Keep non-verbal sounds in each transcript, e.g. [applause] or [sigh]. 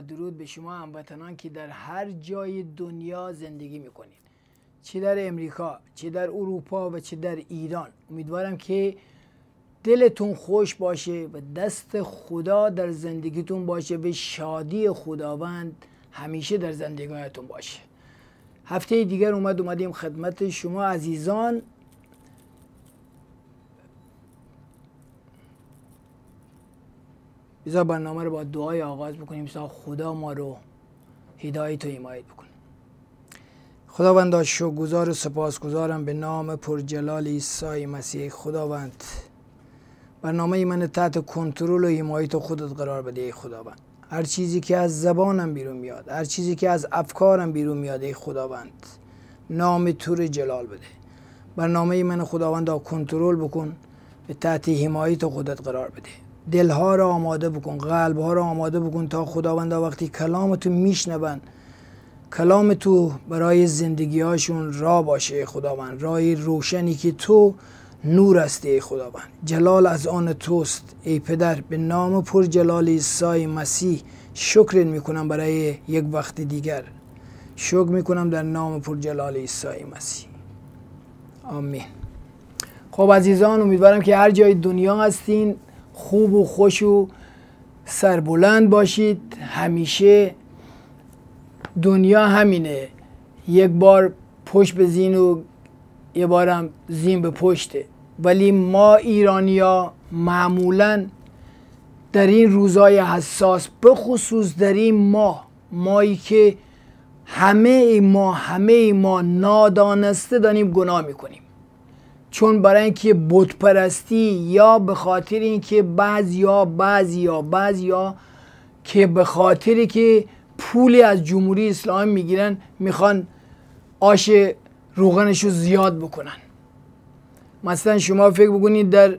درود به شما هموطنان که در هر جای دنیا زندگی میکنید چه در امریکا چه در اروپا و چه در ایران امیدوارم که دلتون خوش باشه و دست خدا در زندگیتون باشه به شادی خداوند همیشه در زندگیتون باشه هفته دیگر اومد اومدیم خدمت شما عزیزان بذار برنامه با دعای آغاز بکنیم بسا خدا ما رو هدایت و حمایت بکنه خداوند گذار و گذارم به نام پرجلال عیسی مسیح خداوند برنامه من تحت کنترل و حمایت خودت قرار بده ای خداوند هر چیزی که از زبانم بیرون میاد هر چیزی که از افکارم بیرون میاد ای خداوند نام تور جلال بده برنامه من خداوند کنترل بکن به تحت حمایت خودت قرار بده دلها را آماده بکن قلبها را آماده بکن تا خداوند وقتی کلام تو میشنون کلام تو برای زندگی هاشون را باشه خداوند رای روشنی که تو نور هستی خداوند جلال از آن توست ای پدر به نام پر جلال عیسی مسیح شکر میکنم برای یک وقت دیگر شکر میکنم در نام پر جلال عیسی مسیح آمین خب عزیزان امیدوارم که هر جای دنیا هستین خوب و خوش و سربلند باشید همیشه دنیا همینه یک بار پشت به زین و یه هم زین به پشته ولی ما ایرانیا معمولا در این روزای حساس بخصوص در این ماه مایی که همه ای ما همه ما نادانسته داریم گناه میکنیم چون برای اینکه بت پرستی یا به خاطر اینکه بعض یا بعضی یا بعض یا که به خاطری که پولی از جمهوری اسلامی میگیرن میخوان آش روغنش رو زیاد بکنن مثلا شما فکر بکنید در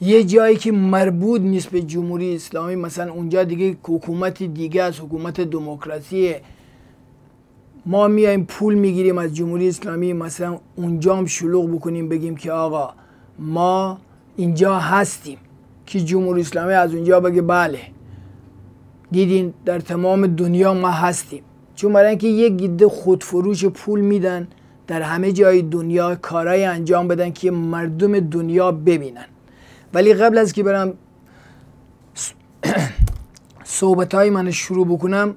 یه جایی که مربوط نیست به جمهوری اسلامی مثلا اونجا دیگه حکومت دیگه از حکومت دموکراسیه ما میایم پول میگیریم از جمهوری اسلامی مثلا اونجا هم شلوغ بکنیم بگیم که آقا ما اینجا هستیم که جمهوری اسلامی از اونجا بگه بله دیدین در تمام دنیا ما هستیم چون برای اینکه یک گیده خودفروش پول میدن در همه جای دنیا کارای انجام بدن که مردم دنیا ببینن ولی قبل از که برم صحبت های من شروع بکنم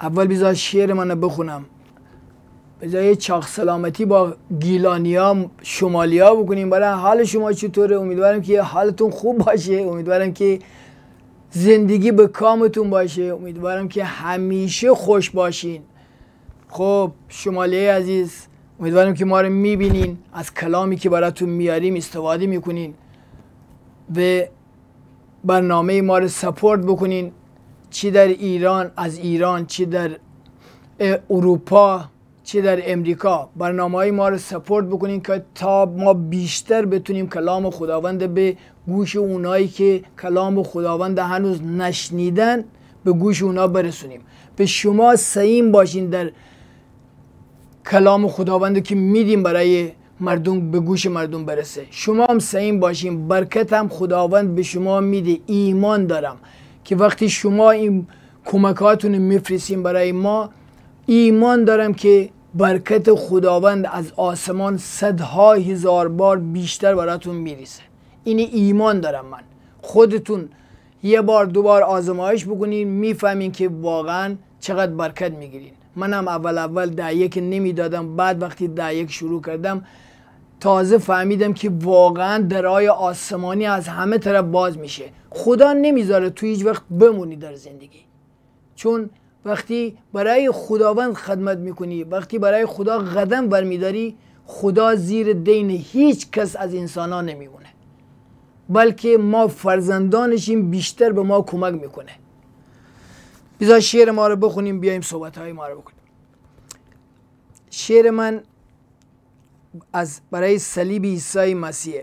اول بذار شعر منو بخونم بذار یه چاخ سلامتی با گیلانیا شمالیا بکنیم برای حال شما چطوره امیدوارم که حالتون خوب باشه امیدوارم که زندگی به کامتون باشه امیدوارم که همیشه خوش باشین خب شمالی عزیز امیدوارم که ما رو میبینین از کلامی که براتون میاریم استفاده میکنین به برنامه ما رو سپورت بکنین چی در ایران از ایران چی در اروپا چی در امریکا برنامه های ما رو سپورت بکنین که تا ما بیشتر بتونیم کلام خداوند به گوش اونایی که کلام خداوند هنوز نشنیدن به گوش اونا برسونیم به شما سعیم باشین در کلام خداوند که میدیم برای مردم به گوش مردم برسه شما هم سعیم باشین برکت هم خداوند به شما میده ایمان دارم که وقتی شما این کمکاتون میفرستیم برای ما ایمان دارم که برکت خداوند از آسمان صدها هزار بار بیشتر براتون میریسه این ایمان دارم من خودتون یه بار دوبار آزمایش بکنین میفهمین که واقعا چقدر برکت میگیرین منم اول اول دعیه که نمیدادم بعد وقتی دعیه شروع کردم تازه فهمیدم که واقعا درای آسمانی از همه طرف باز میشه خدا نمیذاره تو هیچ وقت بمونی در زندگی چون وقتی برای خداوند خدمت میکنی وقتی برای خدا قدم برمیداری خدا زیر دین هیچ کس از انسان ها نمیمونه بلکه ما فرزندانشیم بیشتر به ما کمک میکنه بذار شعر ما رو بخونیم بیایم صحبت های ما رو بکنیم شعر من از برای صلیب عیسی مسیح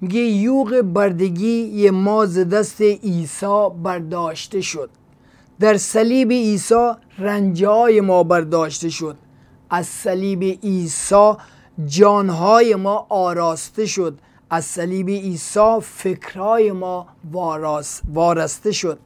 میگه یوغ بردگی ما ز دست عیسی برداشته شد در صلیب عیسی های ما برداشته شد از صلیب عیسی جانهای ما آراسته شد از صلیب عیسی فکرهای ما وارسته شد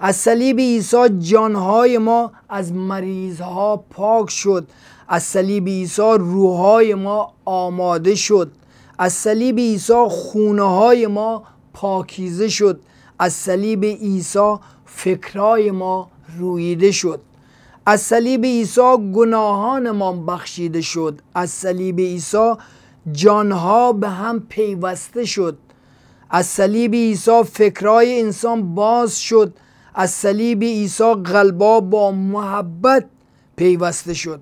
از صلیب عیسی جانهای ما از مریضها پاک شد از صلیب عیسی روحهای ما آماده شد از صلیب عیسی خونه های ما پاکیزه شد از صلیب عیسی فکرهای ما رویده شد از صلیب عیسی گناهان ما بخشیده شد از صلیب عیسی جانها به هم پیوسته شد از صلیب عیسی فکرهای انسان باز شد از صلیب عیسی قلبا با محبت پیوسته شد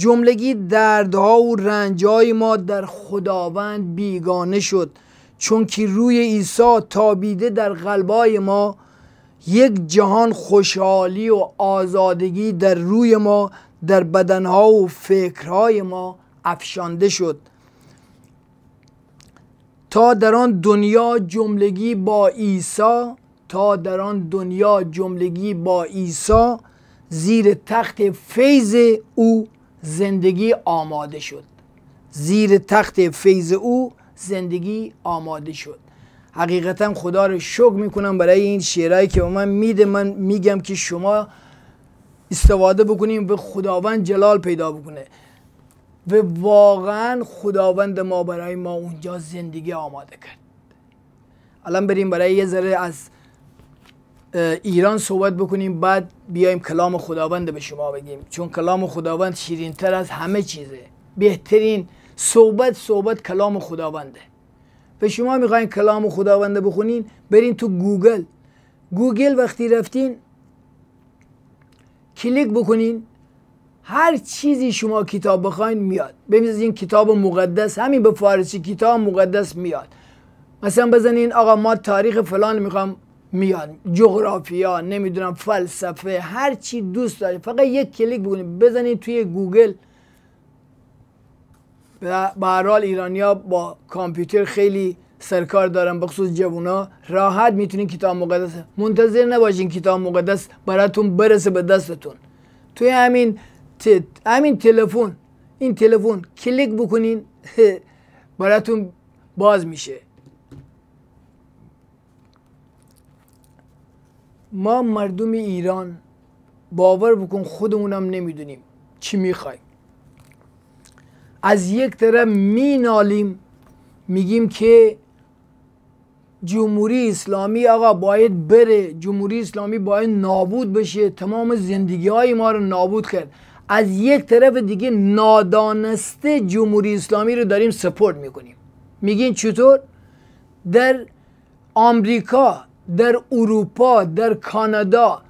جملگی دردها و رنجهای ما در خداوند بیگانه شد چون که روی عیسی تابیده در قلبای ما یک جهان خوشحالی و آزادگی در روی ما در بدنها و فکرهای ما افشانده شد تا در آن دنیا جملگی با عیسی تا در آن دنیا جملگی با عیسی زیر تخت فیض او زندگی آماده شد زیر تخت فیض او زندگی آماده شد حقیقتا خدا رو شکر میکنم برای این شعرهایی که به من میده من میگم که شما استفاده بکنیم به خداوند جلال پیدا بکنه و واقعا خداوند ما برای ما اونجا زندگی آماده کرد الان بریم برای یه ذره از ایران صحبت بکنیم بعد بیایم کلام خداوند به شما بگیم چون کلام خداوند شیرین تر از همه چیزه بهترین صحبت صحبت کلام خداونده به شما میخواین کلام خداونده بخونین برین تو گوگل گوگل وقتی رفتین کلیک بکنین هر چیزی شما کتاب بخواین میاد ببینید کتاب مقدس همین به فارسی کتاب مقدس میاد مثلا بزنین آقا ما تاریخ فلان میخوام میان جغرافیا نمیدونم فلسفه هر چی دوست داری فقط یک کلیک بکنید بزنید توی گوگل به هر حال ایرانیا با کامپیوتر خیلی سرکار دارن بخصوص جوونا راحت میتونین کتاب مقدس منتظر نباشین کتاب مقدس براتون برسه به دستتون توی همین همین تلفن این تلفن کلیک بکنین [laughs] براتون باز میشه ما مردم ایران باور بکن خودمونم نمیدونیم چی میخوایم از یک طرف نالیم میگیم که جمهوری اسلامی آقا باید بره جمهوری اسلامی باید نابود بشه تمام زندگی های ما رو نابود کرد از یک طرف دیگه نادانسته جمهوری اسلامی رو داریم سپورت میکنیم میگین چطور در آمریکا در اروپا در کانادا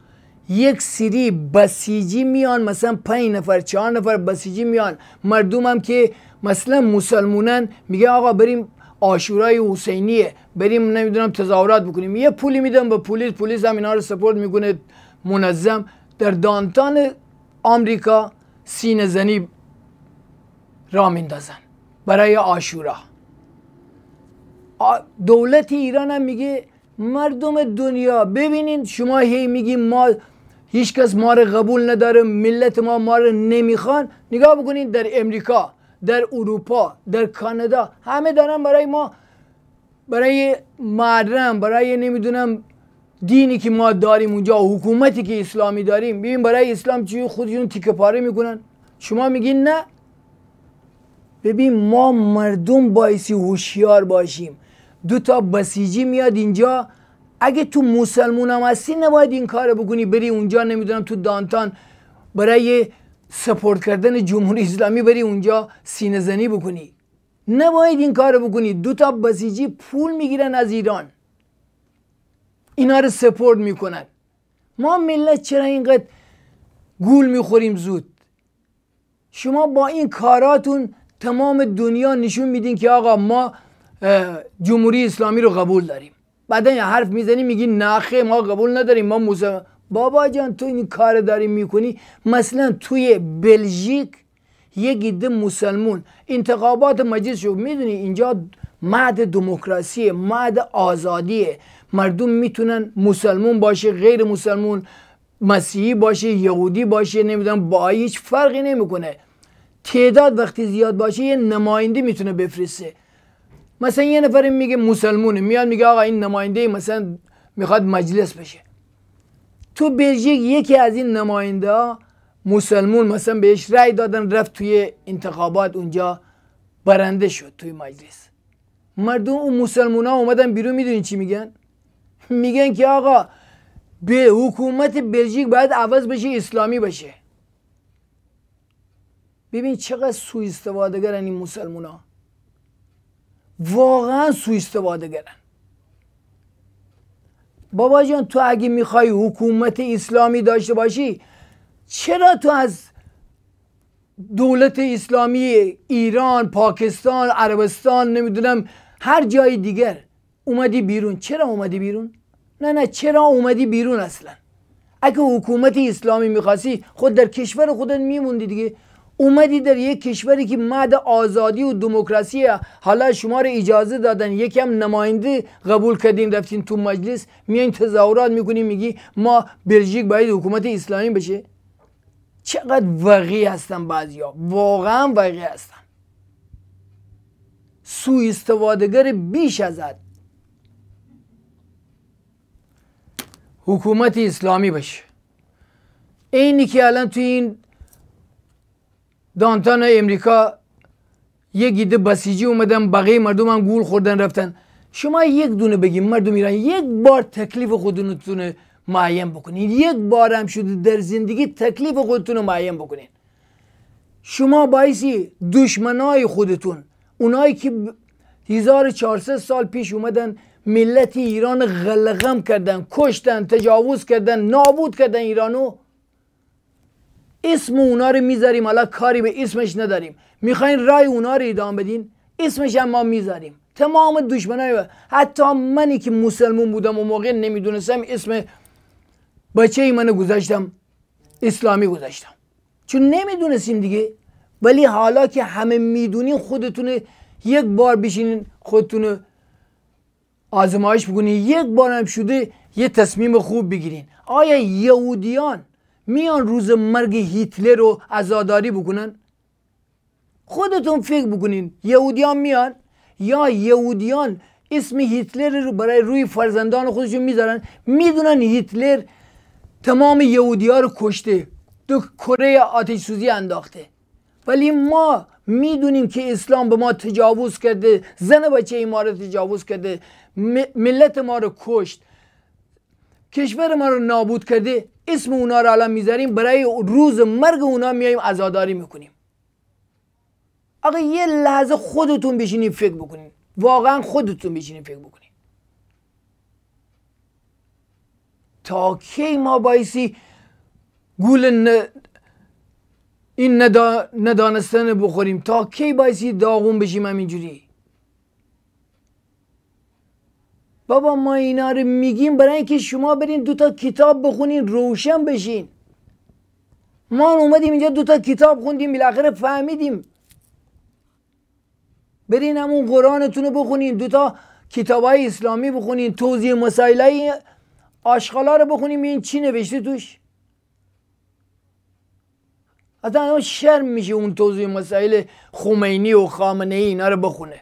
یک سری بسیجی میان مثلا پنج نفر چهار نفر بسیجی میان مردمم که مثلا مسلمونن میگه آقا بریم آشورای حسینیه بریم نمیدونم تظاهرات بکنیم یه پولی میدم به پلیس پلیس هم اینا رو سپورت میکنه منظم در دانتان آمریکا سینه زنی را میندازن برای آشورا دولت ایران هم میگه مردم دنیا ببینید شما هی میگی ما هیچکس ما رو قبول نداره ملت ما ما رو نمیخوان نگاه بکنید در امریکا در اروپا در کانادا همه دارن برای ما برای مردم برای نمیدونم دینی که ما داریم اونجا حکومتی که اسلامی داریم ببین برای اسلام چی خودشون تیکه پاره میکنن شما میگین نه ببین ما مردم باعثی هوشیار باشیم دو تا بسیجی میاد اینجا اگه تو مسلمون هم هستی نباید این کار بکنی بری اونجا نمیدونم تو دانتان برای سپورت کردن جمهوری اسلامی بری اونجا سینه زنی بکنی نباید این کار بکنی دو تا بسیجی پول میگیرن از ایران اینا رو سپورت میکنن ما ملت چرا اینقدر گول میخوریم زود شما با این کاراتون تمام دنیا نشون میدین که آقا ما جمهوری اسلامی رو قبول داریم بعدا یه حرف میزنی میگی ناخه ما قبول نداریم ما موسا بابا جان تو این کار داری میکنی مثلا توی بلژیک یه گیده مسلمون انتخابات مجلس شو میدونی اینجا مد دموکراسی مد آزادیه مردم میتونن مسلمون باشه غیر مسلمون مسیحی باشه یهودی باشه نمیدونم با هیچ فرقی نمیکنه تعداد وقتی زیاد باشه یه نماینده میتونه بفرسته مثلا یه نفر میگه مسلمونه میاد میگه آقا این نماینده مثلا میخواد مجلس بشه تو بلژیک یکی از این نماینده مسلمون مثلا بهش رأی دادن رفت توی انتخابات اونجا برنده شد توی مجلس مردم اون مسلمون ها اومدن بیرون میدونین چی میگن میگن که آقا به حکومت بلژیک باید عوض بشه اسلامی بشه ببین چقدر سوء استفاده این مسلمون ها واقعا سو استفاده کردن بابا جان تو اگه میخوای حکومت اسلامی داشته باشی چرا تو از دولت اسلامی ایران پاکستان عربستان نمیدونم هر جای دیگر اومدی بیرون چرا اومدی بیرون نه نه چرا اومدی بیرون اصلا اگه حکومت اسلامی میخواستی خود در کشور خودت میموندی دیگه اومدی در یک کشوری که مد آزادی و دموکراسی حالا شما رو اجازه دادن یکم نماینده قبول کردین رفتین تو مجلس میان تظاهرات میکنیم میگی ما بلژیک باید حکومت اسلامی بشه چقدر وقی هستن بعضیا واقعا وقی هستن سو استفادهگر بیش از حد حکومت اسلامی بشه اینی که الان تو این دانتان امریکا یه گیده بسیجی اومدن بقیه مردم هم گول خوردن رفتن شما یک دونه بگیم مردم ایران یک بار تکلیف خودتون معین بکنید یک بار هم شده در زندگی تکلیف خودتون رو معین بکنید شما باعثی دشمنای خودتون اونایی که 1400 سال پیش اومدن ملت ایران غلغم کردن کشتن تجاوز کردن نابود کردن ایرانو اسم اونا رو میذاریم حالا کاری به اسمش نداریم میخواین رای اونا رو ادامه بدین اسمش هم ما میذاریم تمام دشمنای حتی منی که مسلمون بودم و موقع نمیدونستم اسم بچه ای منو گذاشتم اسلامی گذاشتم چون نمیدونستیم دیگه ولی حالا که همه میدونین خودتون یک بار بشینین خودتون آزمایش بکنین یک بار هم شده یه تصمیم خوب بگیرین آیا یهودیان میان روز مرگ هیتلر رو ازاداری بکنن خودتون فکر بکنین یهودیان میان یا یهودیان اسم هیتلر رو برای روی فرزندان خودشون میذارن میدونن هیتلر تمام یهودی رو کشته دو کره آتش سوزی انداخته ولی ما میدونیم که اسلام به ما تجاوز کرده زن بچه تجاوز کرده ملت ما رو کشت کشور ما رو نابود کرده اسم اونا رو الان میذاریم برای روز مرگ اونا میاییم ازاداری میکنیم آقا یه لحظه خودتون بشینیم فکر بکنیم، واقعا خودتون بشینیم فکر بکنیم تا کی ما بایسی گول این ندا... ندانستن بخوریم تا کی بایسی داغون بشیم همینجوری بابا ما اینا رو میگیم برای اینکه شما برین دوتا کتاب بخونین روشن بشین ما اومدیم اینجا دوتا کتاب خوندیم بالاخره فهمیدیم برین همون قرآنتون رو بخونین دوتا کتاب های اسلامی بخونین توضیح مسائل های ها رو بخونین این چی نوشته توش اصلا شرم میشه اون توضیح مسائل خمینی و خامنه ای اینا رو بخونه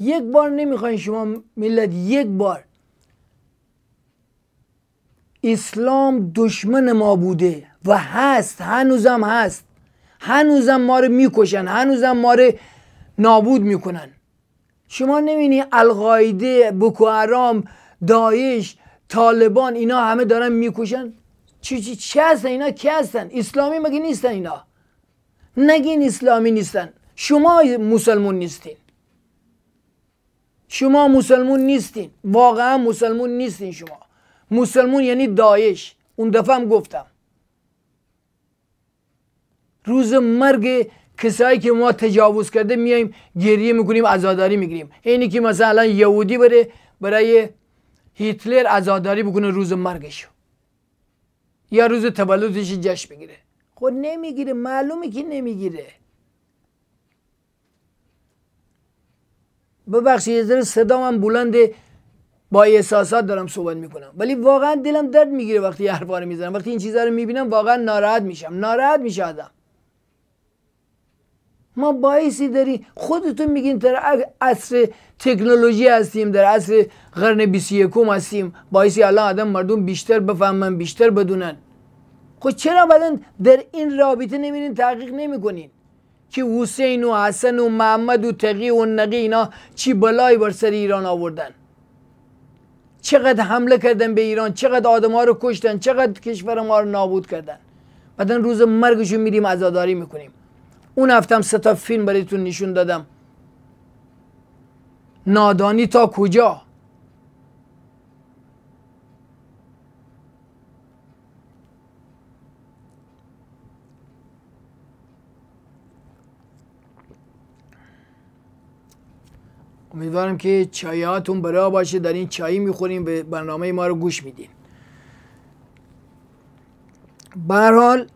یک بار نمیخواین شما ملت یک بار اسلام دشمن ما بوده و هست هنوزم هست هنوزم ما رو میکشن هنوزم ما رو نابود میکنن شما نمینی القاعده بوکو حرام داعش طالبان اینا همه دارن میکشن چی چی چی هستن اینا کی هستن اسلامی مگه نیستن اینا نگین اسلامی نیستن شما مسلمون نیستین شما مسلمون نیستین واقعا مسلمون نیستین شما مسلمون یعنی دایش اون دفعه هم گفتم روز مرگ کسایی که ما تجاوز کرده میایم گریه میکنیم عزاداری میگیریم اینی که مثلا یهودی بره برای هیتلر عزاداری بکنه روز مرگش یا روز تولدش جشن بگیره خود خب نمیگیره معلومه که نمیگیره ببخشید ذره صدا من بلنده با احساسات دارم صحبت میکنم ولی واقعا دلم درد میگیره وقتی حرفا رو میزنم وقتی این چیزا رو میبینم واقعا ناراحت میشم ناراحت میشه آدم ما باعثی داری خودتون میگین در عصر تکنولوژی هستیم در عصر قرن 21 هستیم باعثی الان آدم مردم بیشتر بفهمن بیشتر بدونن خب چرا بدن در این رابطه نمیرین تحقیق نمیکنین که حسین و حسن و محمد و تقی و نقی اینا چی بلایی بر سر ایران آوردن چقدر حمله کردن به ایران چقدر آدم ها رو کشتن چقدر کشور ما رو نابود کردن بعدا روز مرگشون میریم عزاداری میکنیم اون هفته سه تا فیلم براتون نشون دادم نادانی تا کجا امیدوارم که چایاتون برا باشه در این چایی میخوریم به برنامه ما رو گوش میدین حال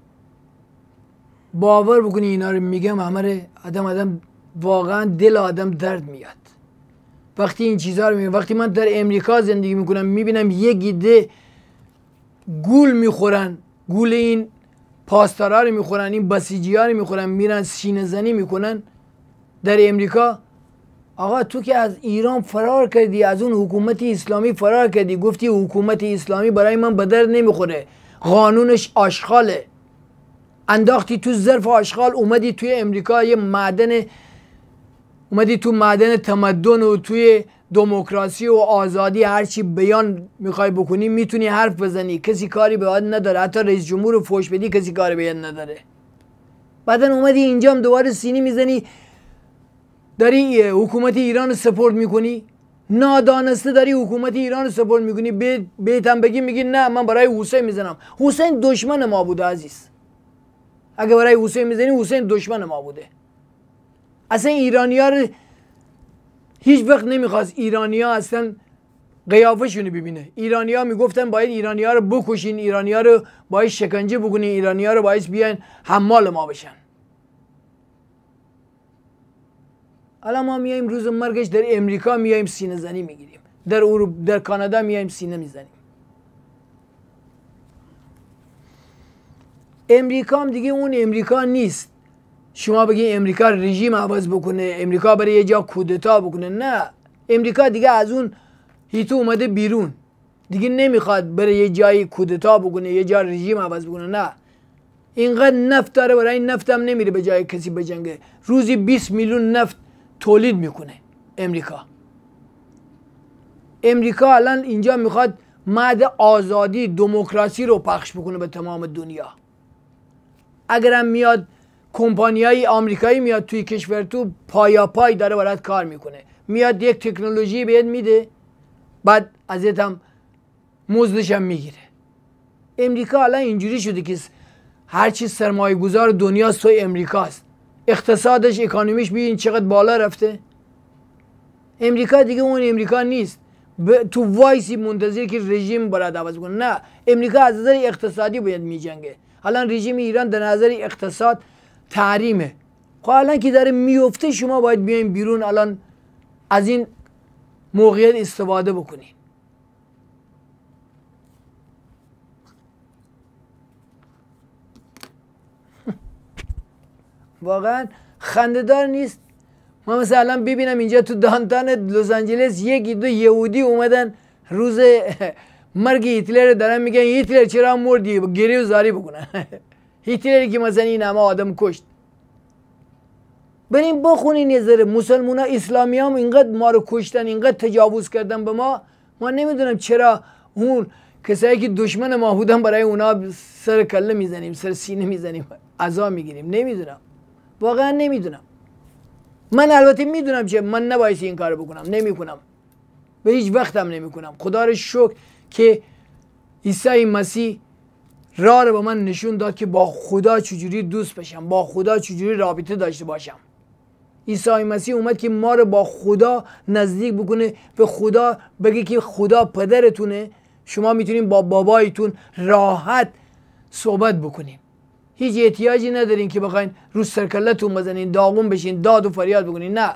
باور بکنی اینا رو میگم همه آدم آدم واقعا دل آدم درد میاد وقتی این چیزها رو میگم وقتی من در امریکا زندگی میکنم میبینم یه گیده گول میخورن گول این پاستارا رو میخورن این بسیجی ها رو میخورن میرن سینه زنی میکنن در امریکا آقا تو که از ایران فرار کردی از اون حکومت اسلامی فرار کردی گفتی حکومت اسلامی برای من بدر نمیخوره قانونش آشغاله انداختی تو ظرف آشغال اومدی توی امریکا یه معدن اومدی تو معدن تمدن و توی دموکراسی و آزادی هرچی بیان میخوای بکنی میتونی حرف بزنی کسی کاری به نداره حتی رئیس جمهور رو فوش بدی کسی کاری به نداره بعدا اومدی اینجا هم دوباره سینی میزنی داری حکومت ایران سپورت میکنی نادانسته داری حکومت ایران سپورت میکنی به بهتم بگی میگی نه من برای حسین میزنم حسین دشمن ما بوده عزیز اگه برای حسین میزنی حسین دشمن ما بوده اصلا ایرانی ها رو هیچ وقت نمیخواست ایرانی ها اصلا قیافشون رو ببینه ایرانی ها میگفتن باید ایرانی ها رو بکشین ایرانی رو باید شکنجه بکنین ایرانی رو باید بیان حمال ما بشن حالا ما میایم روز مرگش در امریکا میایم سینه زنی میگیریم در اروپا در کانادا میایم سینه میزنیم امریکا هم دیگه اون امریکا نیست شما بگی امریکا رژیم عوض بکنه امریکا برای یه جا کودتا بکنه نه امریکا دیگه از اون هیتو اومده بیرون دیگه نمیخواد برای یه جایی کودتا بکنه یه جا رژیم عوض بکنه نه اینقدر نفت داره برای نفت هم نمیره به جای کسی بجنگه روزی 20 میلیون نفت تولید میکنه امریکا امریکا الان اینجا میخواد مد آزادی دموکراسی رو پخش بکنه به تمام دنیا اگرم میاد کمپانیای آمریکایی میاد توی کشور تو پایا پای داره برات کار میکنه میاد یک تکنولوژی بهت میده بعد از هم مزدش هم میگیره امریکا الان اینجوری شده که هرچی سرمایه گذار دنیا سوی امریکاست اقتصادش اکانومیش ببین چقدر بالا رفته امریکا دیگه اون امریکا نیست تو وایسی منتظر که رژیم براد عوض کنه نه امریکا از نظر اقتصادی باید میجنگه الان رژیم ایران در نظر اقتصاد تحریمه خب الان که داره میفته شما باید بیاین بیرون الان از این موقعیت استفاده بکنید واقعا دار نیست ما مثلا ببینم اینجا تو دانتان لس آنجلس یکی دو یهودی اومدن روز مرگ هیتلر دارن میگن هیتلر چرا مردی گری و زاری بکنن [laughs] هیتلری که مثلا این همه آدم کشت بریم بخونین یه ذره مسلمان ها اسلامی هم اینقدر ما رو کشتن اینقدر تجاوز کردن به ما ما نمیدونم چرا اون کسایی که دشمن ما بودن برای اونا سر کله میزنیم سر سینه میزنیم عذا میگیریم نمیدونم واقعا نمیدونم من البته میدونم چه من نباید این کار بکنم نمیکنم به هیچ وقتم نمیکنم خدا رو شکر که عیسی مسیح راه رو به من نشون داد که با خدا چجوری دوست بشم با خدا چجوری رابطه داشته باشم عیسی مسیح اومد که ما رو با خدا نزدیک بکنه به خدا بگه که خدا پدرتونه شما میتونید با بابایتون راحت صحبت بکنین هیچ احتیاجی ندارین که بخواین رو سرکلتون بزنین داغون بشین داد و فریاد بکنین نه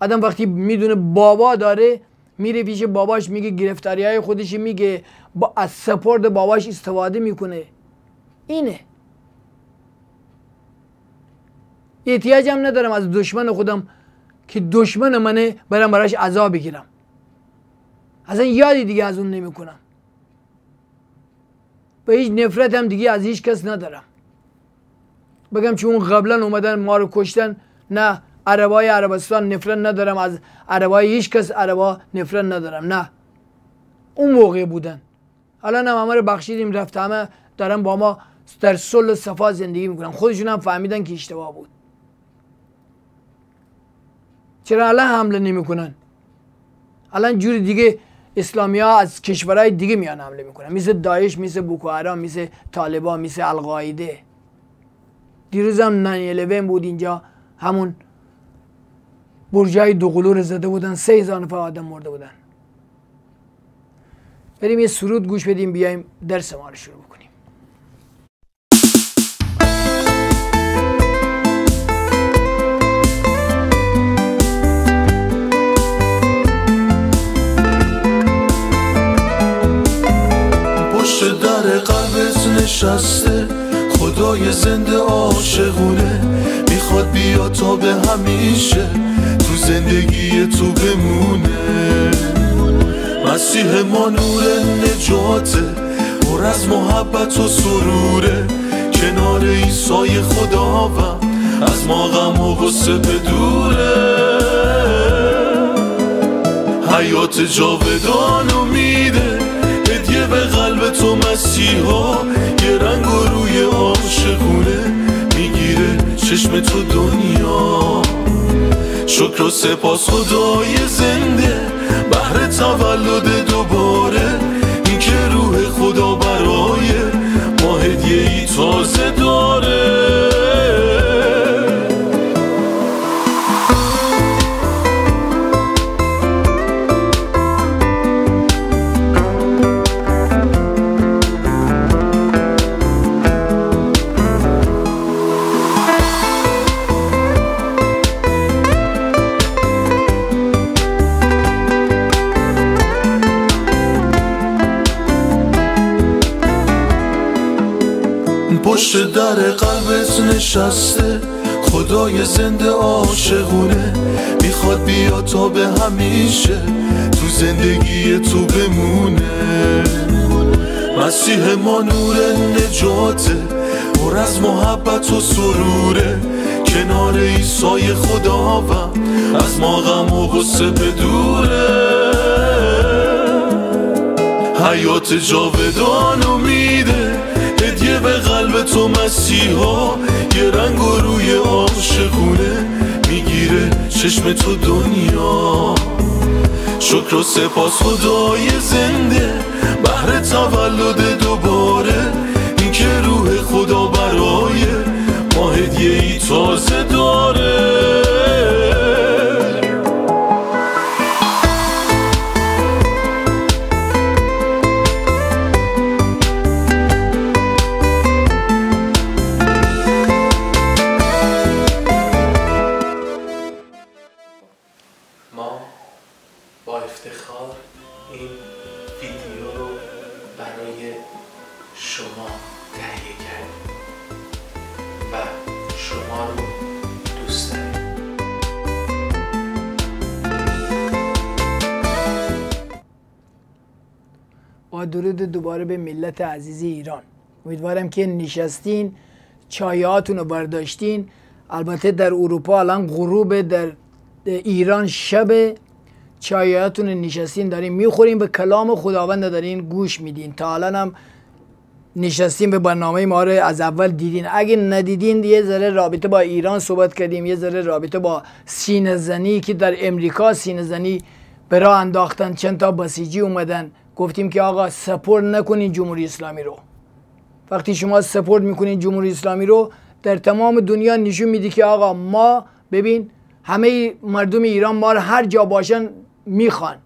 آدم وقتی میدونه بابا داره میره پیش باباش میگه گرفتاری های خودش میگه با از سپورت باباش استفاده میکنه اینه احتیاج هم ندارم از دشمن خودم که دشمن منه برم براش عذاب بگیرم اصلا یادی دیگه از اون نمیکنم به هیچ نفرت هم دیگه از هیچ کس ندارم بگم چون اون قبلا اومدن ما رو کشتن نه عربای عربستان نفرن ندارم از عربای هیچ کس عربا نفرن ندارم نه اون موقع بودن الان هم همه رو بخشیدیم رفت همه دارن با ما در سل و صفا زندگی میکنن خودشون هم فهمیدن که اشتباه بود چرا الان حمله نمیکنن الان جور دیگه اسلامی ها از کشورهای دیگه میان حمله میکنن مثل داعش مثل بوکو مثل طالبان مثل القاعده دیروز هم 911 بود اینجا همون برجای دوقلو رو زده بودن سه هزار نفر آدم مرده بودن بریم یه سرود گوش بدیم بیایم درس ما رو شروع بکنیم پشت در قلبت نشسته خدای زنده عاشقونه میخواد بیا تا به همیشه تو زندگی تو بمونه مسیح ما نور نجاته و از محبت و سروره کنار ایسای و از ما غم و غصه بدوره حیات جاودان میده به قلب تو مسیحا یه رنگ و روی عاشقونه میگیره چشم تو دنیا شکر و سپاس خدای زنده بهر تولد دوباره این که روح خدا برای ما ای تازه داره نشسته خدای زنده عاشقونه میخواد بیا تا به همیشه تو زندگی تو بمونه مسیح ما نور نجاته پر از محبت و سروره کنار ایسای و از ما غم و غصه بدوره حیات جاودانو میده هدیه به قلب تو مسیحا یه رنگ و روی عاشقونه میگیره چشم تو دنیا شکر و سپاس خدای زنده بهر تولد دوباره این که روح خدا برای ما هدیه ای تازه داره ملت ایران امیدوارم که نشستین چایاتون رو برداشتین البته در اروپا الان غروب در ایران شب چایاتون نشستین دارین میخورین به کلام خداوند دارین گوش میدین تا الان هم نشستیم به برنامه ما رو از اول دیدین اگه ندیدین یه ذره رابطه با ایران صحبت کردیم یه ذره رابطه با سینزنی که در امریکا سینزنی برا به انداختن چند تا بسیجی اومدن گفتیم که آقا سپورت نکنین جمهوری اسلامی رو وقتی شما سپورت میکنین جمهوری اسلامی رو در تمام دنیا نشون میدی که آقا ما ببین همه مردم ایران ما هر جا باشن میخوان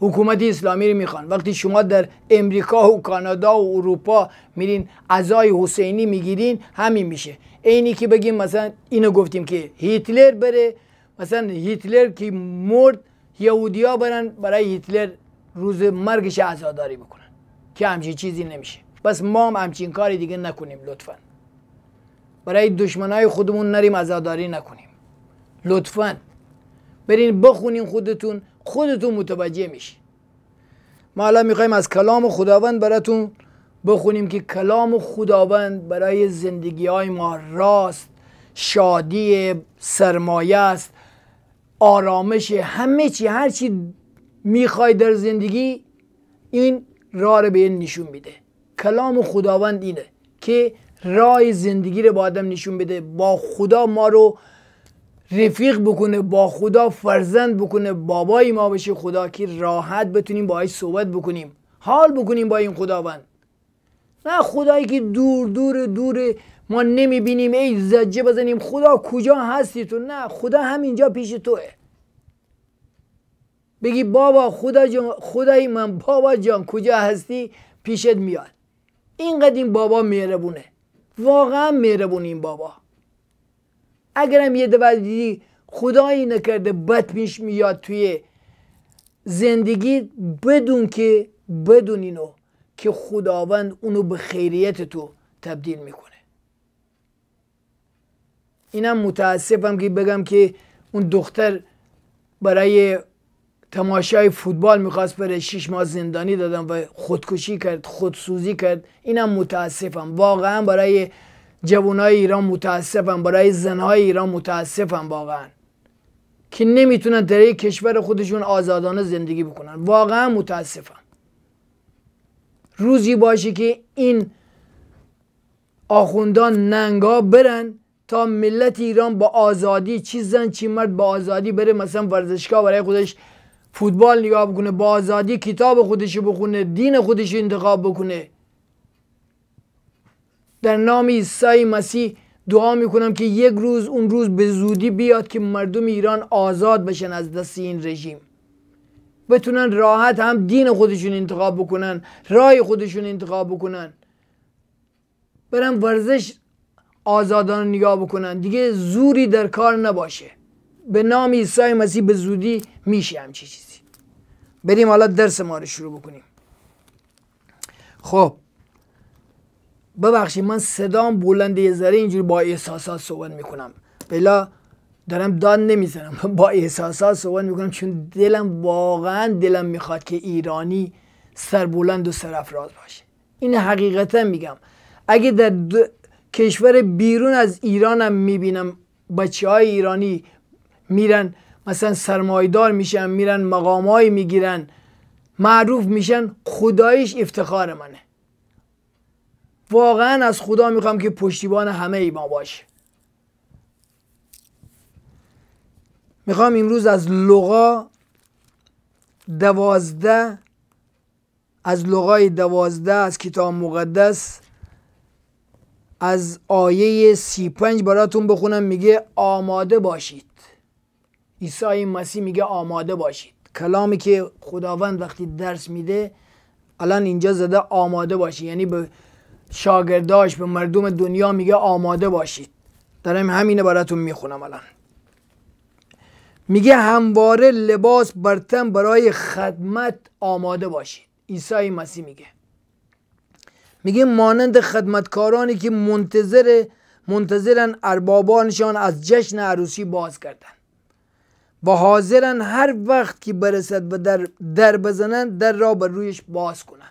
حکومت اسلامی رو میخوان وقتی شما در امریکا و کانادا و اروپا میرین عزای حسینی میگیرین همین میشه اینی که بگیم مثلا اینو گفتیم که هیتلر بره مثلا هیتلر که مرد یهودیا برن برای هیتلر روز مرگش عزاداری بکنن که همچین چیزی نمیشه بس ما هم همچین کاری دیگه نکنیم لطفا برای دشمنای خودمون نریم عزاداری نکنیم لطفا برین بخونین خودتون خودتون متوجه میشه ما الان میخوایم از کلام خداوند براتون بخونیم که کلام خداوند برای زندگی های ما راست شادی سرمایه است آرامش همه چی هر چی میخوای در زندگی این راه رو به نشون میده کلام خداوند اینه که راه زندگی رو با آدم نشون بده با خدا ما رو رفیق بکنه با خدا فرزند بکنه بابای ما بشه خدا که راحت بتونیم با باهاش صحبت بکنیم حال بکنیم با این خداوند نه خدایی که دور دور دور ما نمیبینیم ای زجه بزنیم خدا کجا هستی تو نه خدا همینجا پیش توه بگی بابا خدا خدای من بابا جان کجا هستی پیشت میاد این این بابا مهربونه واقعا مهربون این بابا اگرم یه دفعه دیدی خدایی نکرده بد پیش میاد توی زندگی بدون که بدون اینو که خداوند اونو به خیریت تو تبدیل میکنه اینم متاسفم که بگم که اون دختر برای تماشای فوتبال میخواست بره شیش ماه زندانی دادن و خودکشی کرد خودسوزی کرد اینم متاسفم واقعا برای جوانای ایران متاسفم برای زنهای ایران متاسفم واقعا که نمیتونن در یک کشور خودشون آزادانه زندگی بکنن واقعا متاسفم روزی باشه که این آخوندان ننگا برن تا ملت ایران با آزادی چی زن چی مرد با آزادی بره مثلا ورزشگاه برای خودش فوتبال نگاه بکنه با آزادی کتاب خودش بخونه دین خودش انتخاب بکنه در نام عیسی مسیح دعا میکنم که یک روز اون روز به زودی بیاد که مردم ایران آزاد بشن از دست این رژیم بتونن راحت هم دین خودشون انتخاب بکنن رای خودشون انتخاب بکنن برن ورزش آزادان نگاه بکنن دیگه زوری در کار نباشه به نام عیسی مسیح به زودی میشه همچی چیزی بریم حالا درس ما رو شروع بکنیم خب ببخشید من صدام بلند یه ذره اینجوری با احساسات صحبت میکنم بلا دارم داد نمیزنم [laughs] با احساسات صحبت میکنم چون دلم واقعا دلم میخواد که ایرانی سر بلند و سرافراز باشه این حقیقتا میگم اگه در کشور بیرون از ایرانم میبینم بچه های ایرانی میرن مثلا سرمایدار میشن میرن مقامایی میگیرن معروف میشن خدایش افتخار منه واقعا از خدا میخوام که پشتیبان همه ای ما باشه میخوام امروز از لغا دوازده از لغای دوازده از کتاب مقدس از آیه سی پنج براتون بخونم میگه آماده باشید عیسی مسیح میگه آماده باشید کلامی که خداوند وقتی درس میده الان اینجا زده آماده باشید یعنی به شاگرداش به مردم دنیا میگه آماده باشید دارم همینه براتون میخونم الان میگه همواره لباس برتن برای خدمت آماده باشید عیسی مسیح میگه میگه مانند خدمتکارانی که منتظر منتظرن اربابانشان از جشن عروسی باز کردن و حاضرن هر وقت که برسد و در, در در را بر رویش باز کنن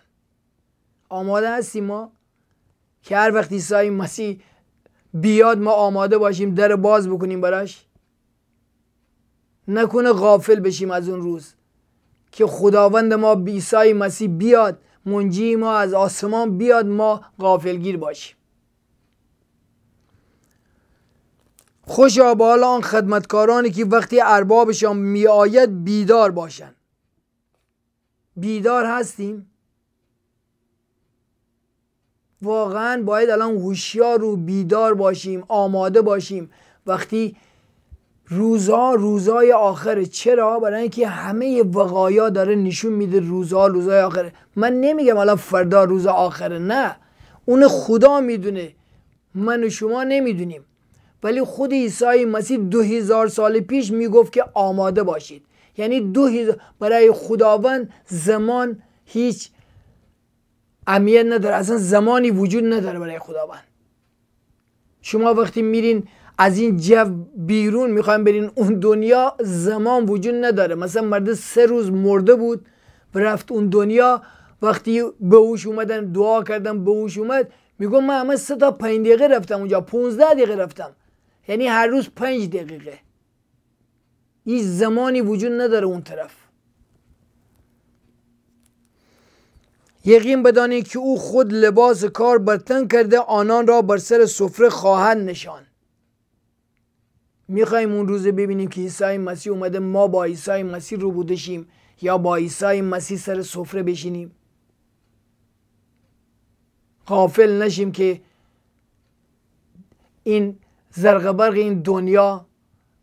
آماده هستیم ما که هر وقت عیسی مسیح بیاد ما آماده باشیم در باز بکنیم براش نکنه غافل بشیم از اون روز که خداوند ما عیسی مسیح بیاد منجی ما از آسمان بیاد ما غافلگیر باشیم خوشا به حال آن خدمتکارانی که وقتی اربابشان میآید بیدار باشند بیدار هستیم واقعا باید الان هوشیار و بیدار باشیم آماده باشیم وقتی روزها روزای آخره چرا برای اینکه همه وقایا داره نشون میده روزها روزای آخره من نمیگم الان فردا روز آخره نه اون خدا میدونه من و شما نمیدونیم ولی خود عیسی مسیح دو هزار سال پیش میگفت که آماده باشید یعنی دو هزار برای خداوند زمان هیچ امیت نداره اصلا زمانی وجود نداره برای خداوند شما وقتی میرین از این جو بیرون میخوایم برین اون دنیا زمان وجود نداره مثلا مرد سه روز مرده بود و رفت اون دنیا وقتی به اوش اومدن دعا کردم به اوش اومد میگم من همه سه تا پنج دقیقه رفتم اونجا 15 دقیقه رفتم یعنی هر روز پنج دقیقه این زمانی وجود نداره اون طرف یقین بدانید که او خود لباس کار برتن کرده آنان را بر سر سفره خواهد نشان میخوایم اون روزه ببینیم که عیسی مسیح اومده ما با عیسی مسیح رو بودشیم یا با عیسی مسیح سر سفره بشینیم غافل نشیم که این زرق برق این دنیا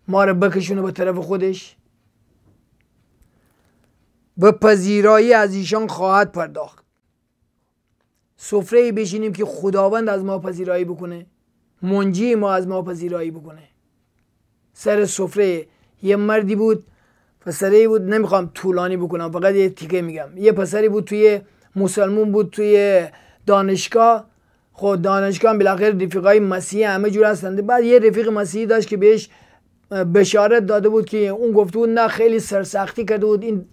ما رو بکشونه به طرف خودش به پذیرایی از ایشان خواهد پرداخت سفره ای بشینیم که خداوند از ما پذیرایی بکنه منجی ما از ما پذیرایی بکنه سر سفره یه مردی بود پسری بود نمیخوام طولانی بکنم فقط یه تیکه میگم یه پسری بود توی مسلمون بود توی دانشگاه خود دانشگاه بالاخره رفیقای مسیح همه جور هستند بعد یه رفیق مسیحی داشت که بهش بشارت داده بود که اون گفته بود نه خیلی سرسختی کرده بود این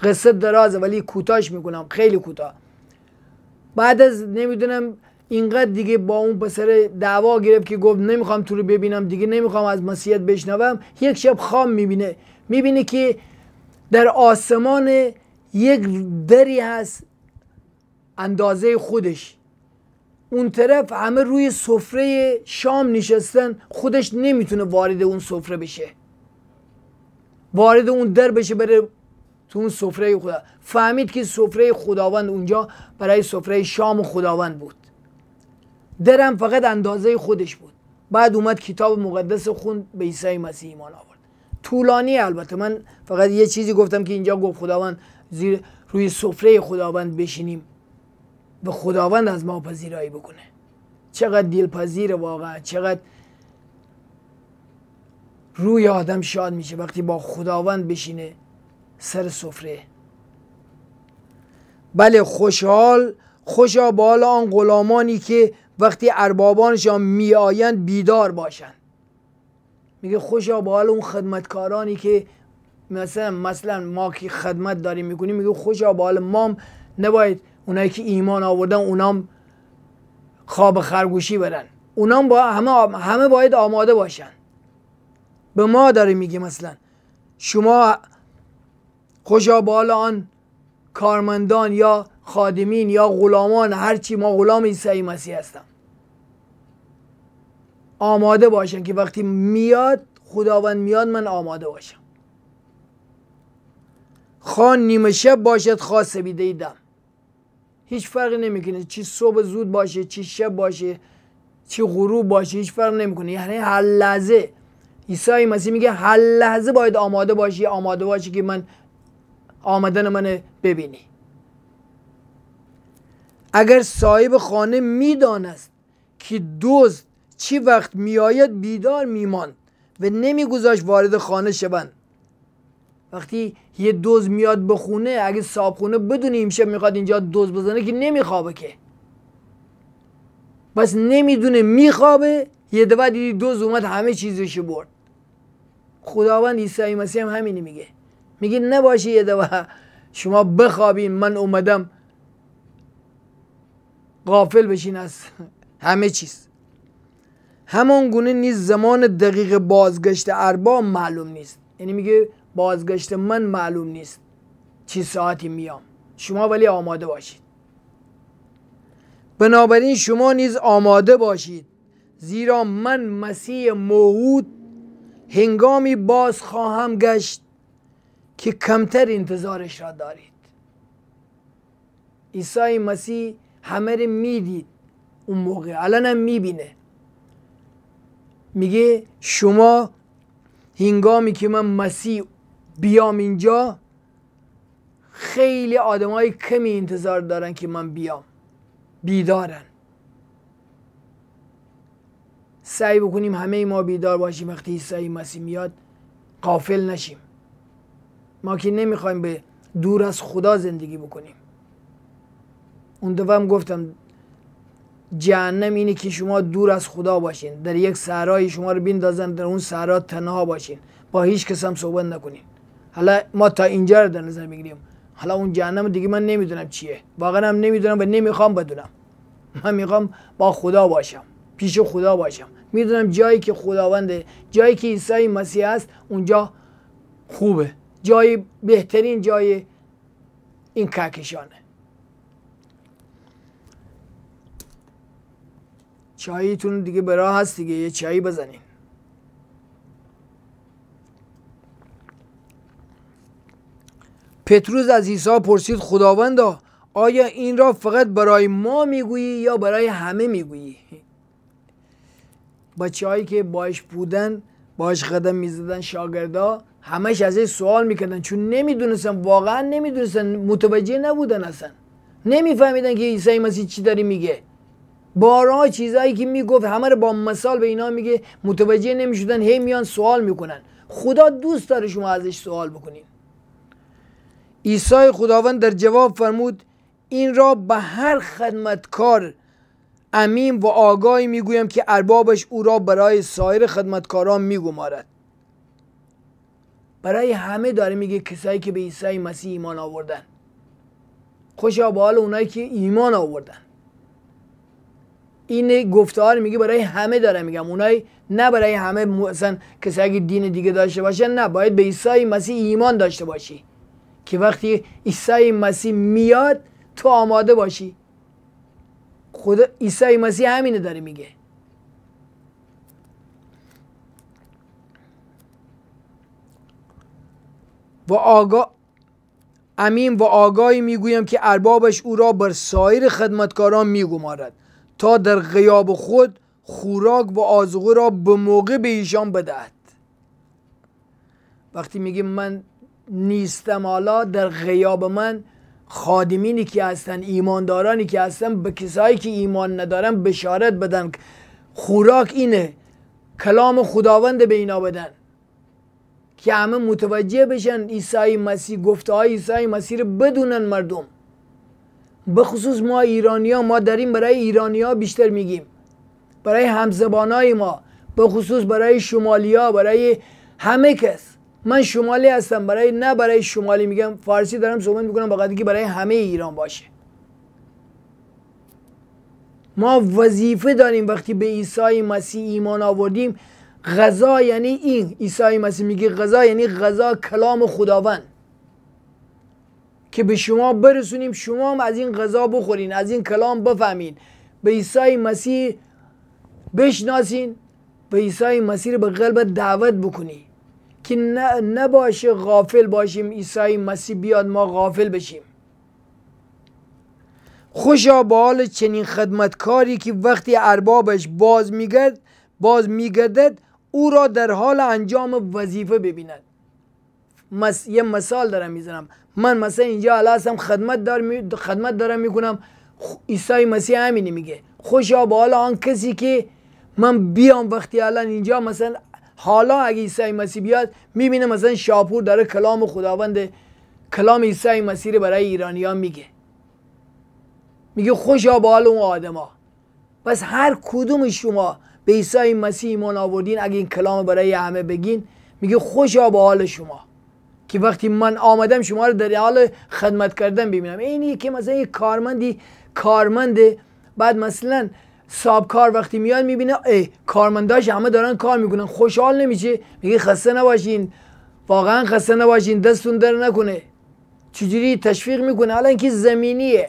قصه درازه ولی کوتاش میکنم خیلی کوتاه بعد از نمیدونم اینقدر دیگه با اون پسر دعوا گرفت که گفت نمیخوام تو رو ببینم دیگه نمیخوام از مسیحیت بشنوم یک شب خام میبینه میبینه که در آسمان یک دری هست اندازه خودش اون طرف همه روی سفره شام نشستن خودش نمیتونه وارد اون سفره بشه وارد اون در بشه بره تو اون سفره خدا فهمید که سفره خداوند اونجا برای سفره شام خداوند بود درم فقط اندازه خودش بود بعد اومد کتاب مقدس خون به عیسی مسیح ایمان آورد طولانی البته من فقط یه چیزی گفتم که اینجا گفت خداوند زیر روی سفره خداوند بشینیم به خداوند از ما پذیرایی بکنه چقدر دلپذیر واقعا چقدر روی آدم شاد میشه وقتی با خداوند بشینه سر سفره بله خوشحال خوشا بالا آن غلامانی که وقتی اربابانشان میآیند بیدار باشند میگه خوشا بالا اون خدمتکارانی که مثلا مثلا ما که خدمت داریم میکنیم میگه خوشا بالا مام نباید اونایی که ایمان آوردن اونام خواب خرگوشی برن اونام با همه, همه باید آماده باشن به ما داره میگه مثلا شما خوشا بالا آن کارمندان یا خادمین یا غلامان هرچی ما غلام عیسی مسیح هستم آماده باشن که وقتی میاد خداوند میاد من آماده باشم خان نیمه شب باشد خاص بیده دم هیچ فرقی نمیکنه چی صبح زود باشه چی شب باشه چی غروب باشه هیچ فرق نمیکنه یعنی هر لحظه عیسی مسیح میگه هر لحظه باید آماده باشی آماده باشی که من آمدن من ببینی اگر صاحب خانه میدانست که دوز چی وقت میآید بیدار میماند و نمیگذاشت وارد خانه شوند وقتی یه دوز میاد به خونه اگه صابخونه بدونی امشب میخواد اینجا دوز بزنه که نمیخوابه که بس نمیدونه میخوابه یه دفعه دیدی دوز اومد همه چیزش برد خداوند عیسی مسیح هم همینی میگه میگه نباشه یه دفعه شما بخوابین من اومدم غافل بشین از همه چیز همان گونه نیز زمان دقیق بازگشت ارباب معلوم نیست یعنی میگه بازگشت من معلوم نیست چه ساعتی میام شما ولی آماده باشید بنابراین شما نیز آماده باشید زیرا من مسیح موعود هنگامی باز خواهم گشت که کمتر انتظارش را دارید عیسی مسیح همه رو میدید اون موقع الان هم میبینه میگه شما هنگامی که من مسیح بیام اینجا خیلی آدمای کمی انتظار دارن که من بیام بیدارن سعی بکنیم همه ما بیدار باشیم وقتی عیسی مسیح میاد قافل نشیم ما که نمیخوایم به دور از خدا زندگی بکنیم اون دفعه هم گفتم جهنم اینه که شما دور از خدا باشین در یک سرای شما رو بیندازن در اون سرات تنها باشین با هیچ کس هم صحبت نکنین حالا ما تا اینجا رو در نظر میگیریم حالا اون جهنم دیگه من نمیدونم چیه واقعا هم نمیدونم و نمیخوام بدونم من میخوام با خدا باشم پیش خدا باشم میدونم جایی که خداونده جایی که عیسی مسیح است اونجا خوبه جای بهترین جای این کهکشانه چاییتون دیگه راه هست دیگه یه چایی بزنین پتروز از عیسی پرسید خداوندا آیا این را فقط برای ما میگویی یا برای همه میگویی بچه هایی که باش بودن باش قدم میزدن شاگردا همش از این سوال میکردن چون نمیدونستن واقعا نمیدونستن متوجه نبودن اصلا نمیفهمیدن که عیسی مسیح چی داری میگه بارها چیزایی که میگفت همه رو با مثال به اینا میگه متوجه نمیشدن هی میان سوال میکنن خدا دوست داره شما ازش سوال بکنین عیسی خداوند در جواب فرمود این را به هر خدمتکار امین و آگاهی میگویم که اربابش او را برای سایر خدمتکاران میگمارد برای همه داره میگه کسایی که به عیسی مسیح ایمان آوردن خوشا به حال اونایی که ایمان آوردن این گفته میگه برای همه داره میگم اونایی نه برای همه مثلا کسایی که دین دیگه داشته باشن نه باید به عیسی مسیح ایمان داشته باشی که وقتی عیسی مسیح میاد تو آماده باشی خدا عیسی مسیح همینه داره میگه و آگاه امین و آگاهی میگویم که اربابش او را بر سایر خدمتکاران میگمارد تا در غیاب خود خوراک و آزغو را به موقع به ایشان بدهد وقتی میگه من نیستم حالا در غیاب من خادمینی که هستن ایماندارانی که هستن به کسایی که ایمان ندارن بشارت بدن خوراک اینه کلام خداوند به اینا بدن که همه متوجه بشن عیسی مسیح گفته های عیسی مسیح رو بدونن مردم به خصوص ما ایرانیا ما داریم برای ایرانیا بیشتر میگیم برای همزبانای ما به خصوص برای شمالیا برای همه کس من شمالی هستم برای نه برای شمالی میگم فارسی دارم صحبت میکنم با که برای همه ایران باشه ما وظیفه داریم وقتی به عیسی مسیح ایمان آوردیم غذا یعنی این عیسی مسیح میگه غذا یعنی غذا کلام خداوند که به شما برسونیم شما هم از این غذا بخورین از این کلام بفهمین به عیسی مسیح بشناسین به عیسی مسیح رو به قلب دعوت بکنین که نباشه غافل باشیم عیسی مسیح بیاد ما غافل بشیم خوشا به حال چنین خدمتکاری که وقتی اربابش باز میگرد باز میگردد او را در حال انجام وظیفه ببیند مس... یه مثال دارم میزنم من مثلا اینجا الاسم خدمت, خدمت دارم میکنم عیسی مسیح همینی میگه خوشا به حال آن کسی که من بیام وقتی الان اینجا مثلا حالا اگه عیسی مسیح بیاد میبینه مثلا شاپور داره کلام خداوند کلام عیسی مسیح برای ایرانیان میگه میگه خوشا به حال اون آدما پس هر کدوم شما به عیسی مسیح ایمان آوردین اگه این کلام برای همه بگین میگه خوشا به حال شما که وقتی من آمدم شما رو در حال خدمت کردن ببینم اینی که مثلا یک کارمندی کارمنده بعد مثلا صاحب کار وقتی میاد میبینه ای کارمنداش همه دارن کار میکنن خوشحال نمیشه میگه خسته نباشین واقعا خسته نباشین دستون در نکنه چجوری تشویق میکنه الان که زمینیه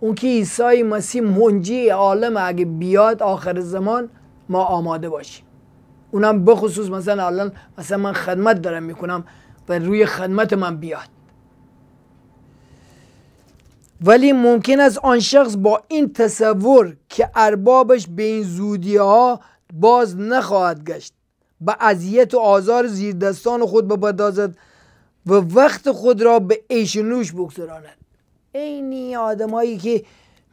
اون که عیسی مسیح منجی عالم اگه بیاد آخر زمان ما آماده باشیم اونم بخصوص مثلا الان مثلا من خدمت دارم میکنم و روی خدمت من بیاد ولی ممکن است آن شخص با این تصور که اربابش به این زودی ها باز نخواهد گشت به اذیت و آزار زیردستان خود بپردازد و وقت خود را به ایش نوش بگذراند عینی آدمایی که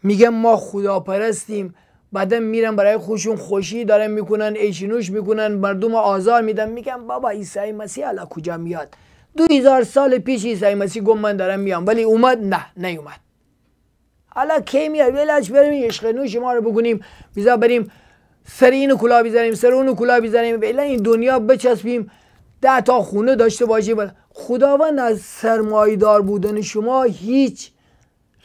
میگن ما خداپرستیم بعدا میرن برای خوشون خوشی دارن میکنن نوش میکنن مردم آزار میدن میگن بابا عیسی مسیح الا کجا میاد دو هزار سال پیش عیسی مسیح گفت من دارم میام ولی اومد نه نیومد حالا کی میاد ولش بریم عشق نوش ما رو بگونیم بیزا بریم سر اینو کلا بیزنیم سر اونو کلا بیزنیم فعلا این دنیا بچسبیم ده تا خونه داشته باشیم خداوند از سرمایدار بودن شما هیچ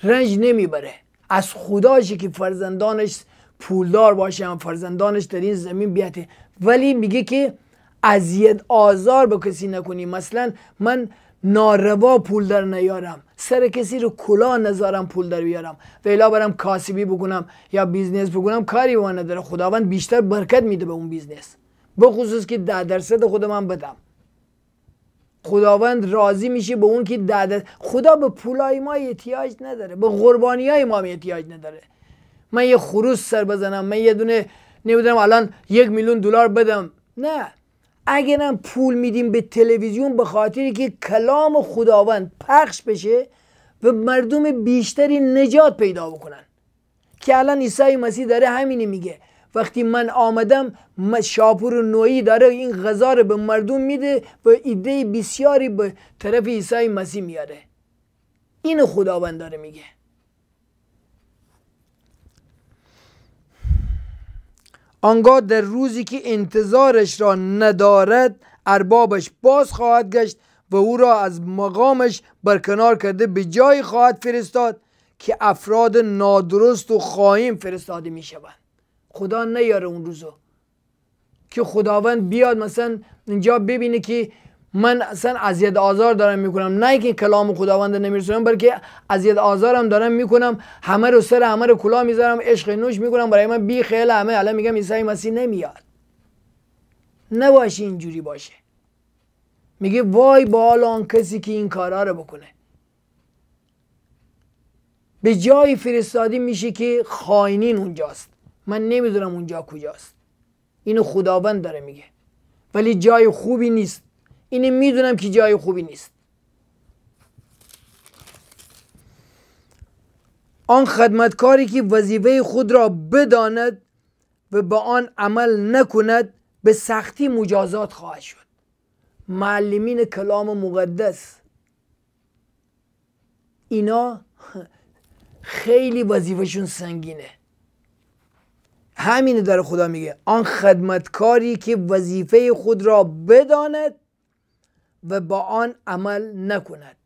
رنج نمیبره از خداشی که فرزندانش پولدار باشن فرزندانش در این زمین بیاته ولی میگه که اذیت آزار به کسی نکنی مثلا من ناروا پول در نیارم سر کسی رو کلا نذارم پول در بیارم و الا برم کاسبی بکنم یا بیزنس بکنم کاری ما نداره خداوند بیشتر برکت میده به اون بیزنس خصوص که ده درصد خودم بدم خداوند راضی میشه به اون که ده درصد خدا به پولای ما احتیاج نداره به قربانی های ما احتیاج نداره من یه خروس سر بزنم من یه دونه نمیدونم الان یک میلیون دلار بدم نه اگرم پول میدیم به تلویزیون به خاطری که کلام خداوند پخش بشه و مردم بیشتری نجات پیدا بکنن که الان عیسی مسیح داره همینه میگه وقتی من آمدم شاپور نوعی داره این غذا رو به مردم میده و ایده بسیاری به طرف عیسی مسیح میاره این خداوند داره میگه آنگاه در روزی که انتظارش را ندارد اربابش باز خواهد گشت و او را از مقامش برکنار کرده به جایی خواهد فرستاد که افراد نادرست و خواهیم فرستاده می شوند خدا نیاره اون روزو که خداوند بیاد مثلا اینجا ببینه که من اصلا اذیت آزار دارم میکنم نه اینکه کلام خداوند نمیرسونم بلکه اذیت آزارم دارم میکنم همه رو سر همه رو کلا میذارم عشق نوش میکنم برای من بی خیال همه الان میگم عیسی مسیح نمیاد نباشه اینجوری باشه میگه وای بالا حال آن کسی که این کارا رو بکنه به جای فرستادی میشه که خائنین اونجاست من نمیدونم اونجا کجاست اینو خداوند داره میگه ولی جای خوبی نیست اینه میدونم که جای خوبی نیست آن خدمتکاری که وظیفه خود را بداند و به آن عمل نکند به سختی مجازات خواهد شد معلمین کلام مقدس اینا خیلی وظیفشون سنگینه همینه در خدا میگه آن خدمتکاری که وظیفه خود را بداند و با آن عمل نکند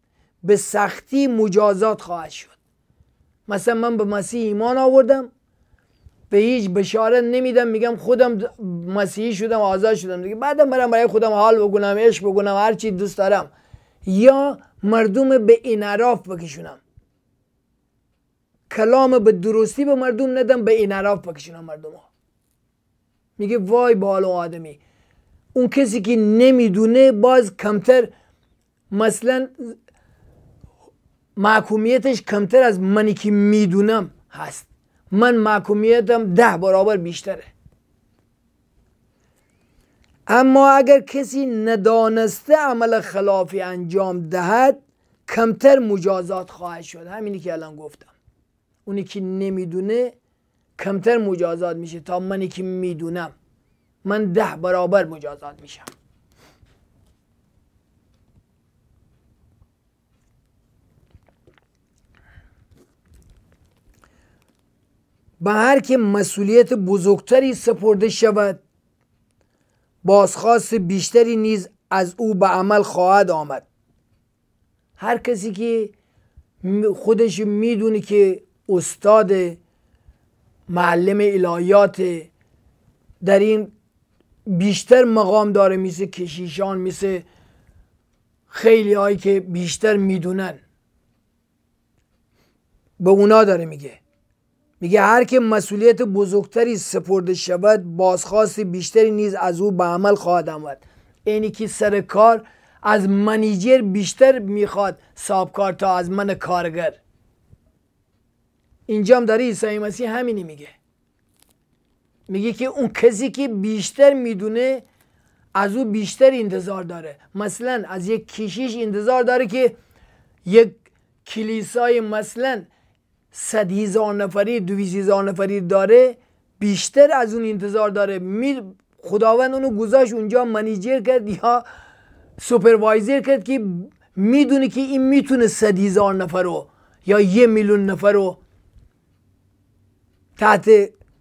به سختی مجازات خواهد شد مثلا من به مسیح ایمان آوردم به هیچ بشاره نمیدم میگم خودم مسیحی شدم آزاد شدم دیگه بعدم برم برای خودم حال بگونم عشق بگونم هر چی دوست دارم یا مردم به انعراف بکشونم کلام به درستی به مردم ندم به انعراف بکشونم مردم ها میگه وای به آدمی اون کسی که نمیدونه باز کمتر مثلا محکومیتش کمتر از منی که میدونم هست من محکومیتم ده برابر بیشتره اما اگر کسی ندانسته عمل خلافی انجام دهد کمتر مجازات خواهد شد همینی که الان گفتم اونی که نمیدونه کمتر مجازات میشه تا منی که میدونم من ده برابر مجازات میشم به هر که مسئولیت بزرگتری سپرده شود بازخواست بیشتری نیز از او به عمل خواهد آمد هر کسی که خودش میدونه که استاد معلم الهیات در این بیشتر مقام داره میسه کشیشان میسه خیلی هایی که بیشتر میدونن به اونا داره میگه میگه هر که مسئولیت بزرگتری سپرده شود بازخواست بیشتری نیز از او به عمل خواهد آمد اینی که سر کار از منیجر بیشتر میخواد سابکار تا از من کارگر اینجام داره عیسی مسیح همینی میگه میگه که اون کسی که بیشتر میدونه از او بیشتر انتظار داره مثلا از یک کشیش انتظار داره که یک کلیسای مثلا صد هزار نفری دویست هزار نفری داره بیشتر از اون انتظار داره می خداوند اونو گذاشت اونجا منیجر کرد یا سوپروایزر کرد که میدونه که این میتونه صد هزار نفر رو یا یه میلیون نفر رو تحت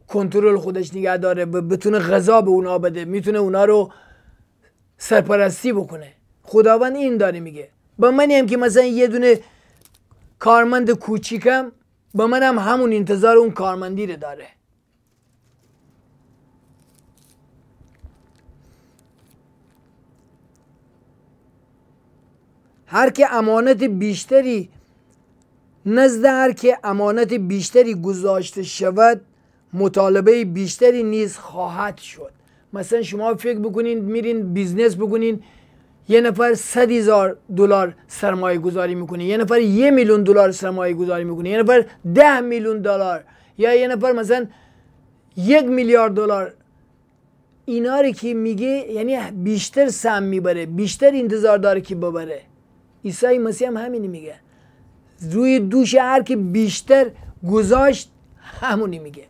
کنترل خودش نگه داره بتونه غذا به اونا بده میتونه اونا رو سرپرستی بکنه خداوند این داره میگه با منی هم که مثلا یه دونه کارمند کوچیکم با من هم همون انتظار اون کارمندی رو داره هر که امانت بیشتری نزد هر که امانت بیشتری گذاشته شود مطالبه بیشتری نیز خواهد شد مثلا شما فکر بکنین میرین بیزنس بکنین یه نفر صد هزار دلار سرمایه گذاری میکنه یه نفر یه میلیون دلار سرمایه گذاری میکنه یه نفر ده میلیون دلار یا یه نفر مثلا یک میلیارد دلار اینا رو که میگه یعنی بیشتر سهم میبره بیشتر انتظار داره که ببره عیسی مسیح هم همینی میگه روی دوش هر که بیشتر گذاشت همونی میگه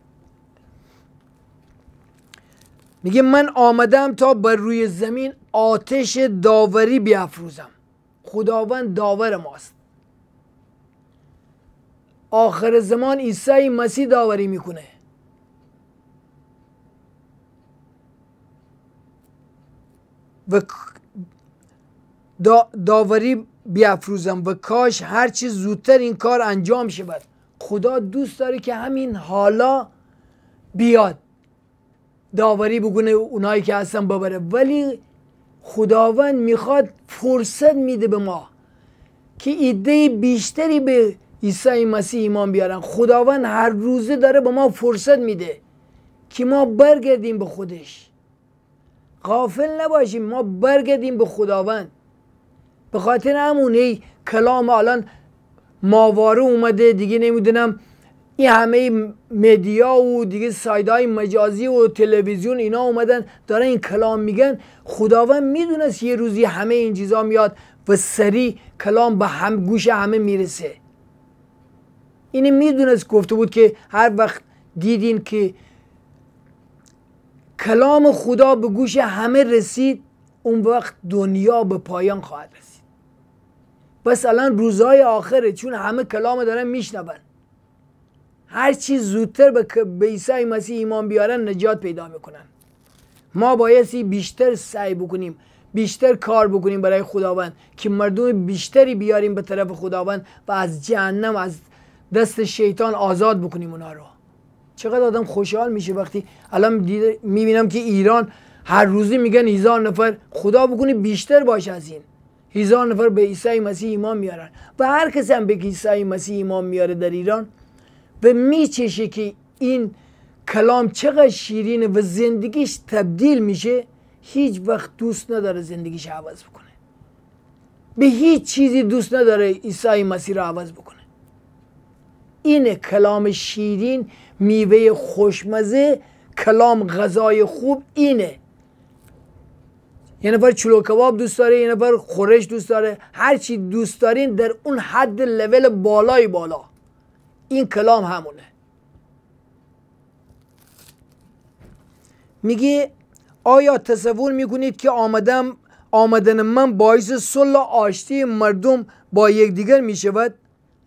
میگه من آمدم تا بر روی زمین آتش داوری بیافروزم خداوند داور ماست آخر زمان عیسی مسیح داوری میکنه و دا داوری بیافروزم و کاش هرچی زودتر این کار انجام شود خدا دوست داره که همین حالا بیاد داوری بکنه اونایی که هستن ببره ولی خداوند میخواد فرصت میده به ما که ایده بیشتری به عیسی مسیح ایمان بیارن خداوند هر روزه داره به ما فرصت میده که ما برگردیم به خودش غافل نباشیم ما برگردیم به خداوند به خاطر همون کلام الان ماواره اومده دیگه نمیدونم این همه مدیا و دیگه سایدهای مجازی و تلویزیون اینا اومدن دارن این کلام میگن خداوند میدونست یه روزی همه این چیزا میاد و سری کلام به هم گوش همه میرسه اینه یعنی میدونست گفته بود که هر وقت دیدین که کلام خدا به گوش همه رسید اون وقت دنیا به پایان خواهد رسید بس الان روزهای آخره چون همه کلام دارن میشنون هر چی زودتر به عیسی مسیح ایمان بیارن نجات پیدا میکنن ما بایستی بیشتر سعی بکنیم بیشتر کار بکنیم برای خداوند که مردم بیشتری بیاریم به طرف خداوند و از جهنم از دست شیطان آزاد بکنیم اونا رو چقدر آدم خوشحال میشه وقتی الان میبینم که ایران هر روزی میگن هزار نفر خدا بکنی بیشتر باشه از این هزار نفر به عیسی مسیح ایمان میارن و هر کس هم به عیسی مسیح ایمان میاره در ایران و میچشه که این کلام چقدر شیرینه و زندگیش تبدیل میشه هیچ وقت دوست نداره زندگیش عوض بکنه به هیچ چیزی دوست نداره عیسی مسیح رو عوض بکنه این کلام شیرین میوه خوشمزه کلام غذای خوب اینه یه نفر چلو کباب دوست داره یه نفر خورش دوست داره هر چی دوست دارین در اون حد لول بالای بالا این کلام همونه میگه آیا تصور میکنید که آمدم آمدن من باعث صلح آشتی مردم با یکدیگر میشود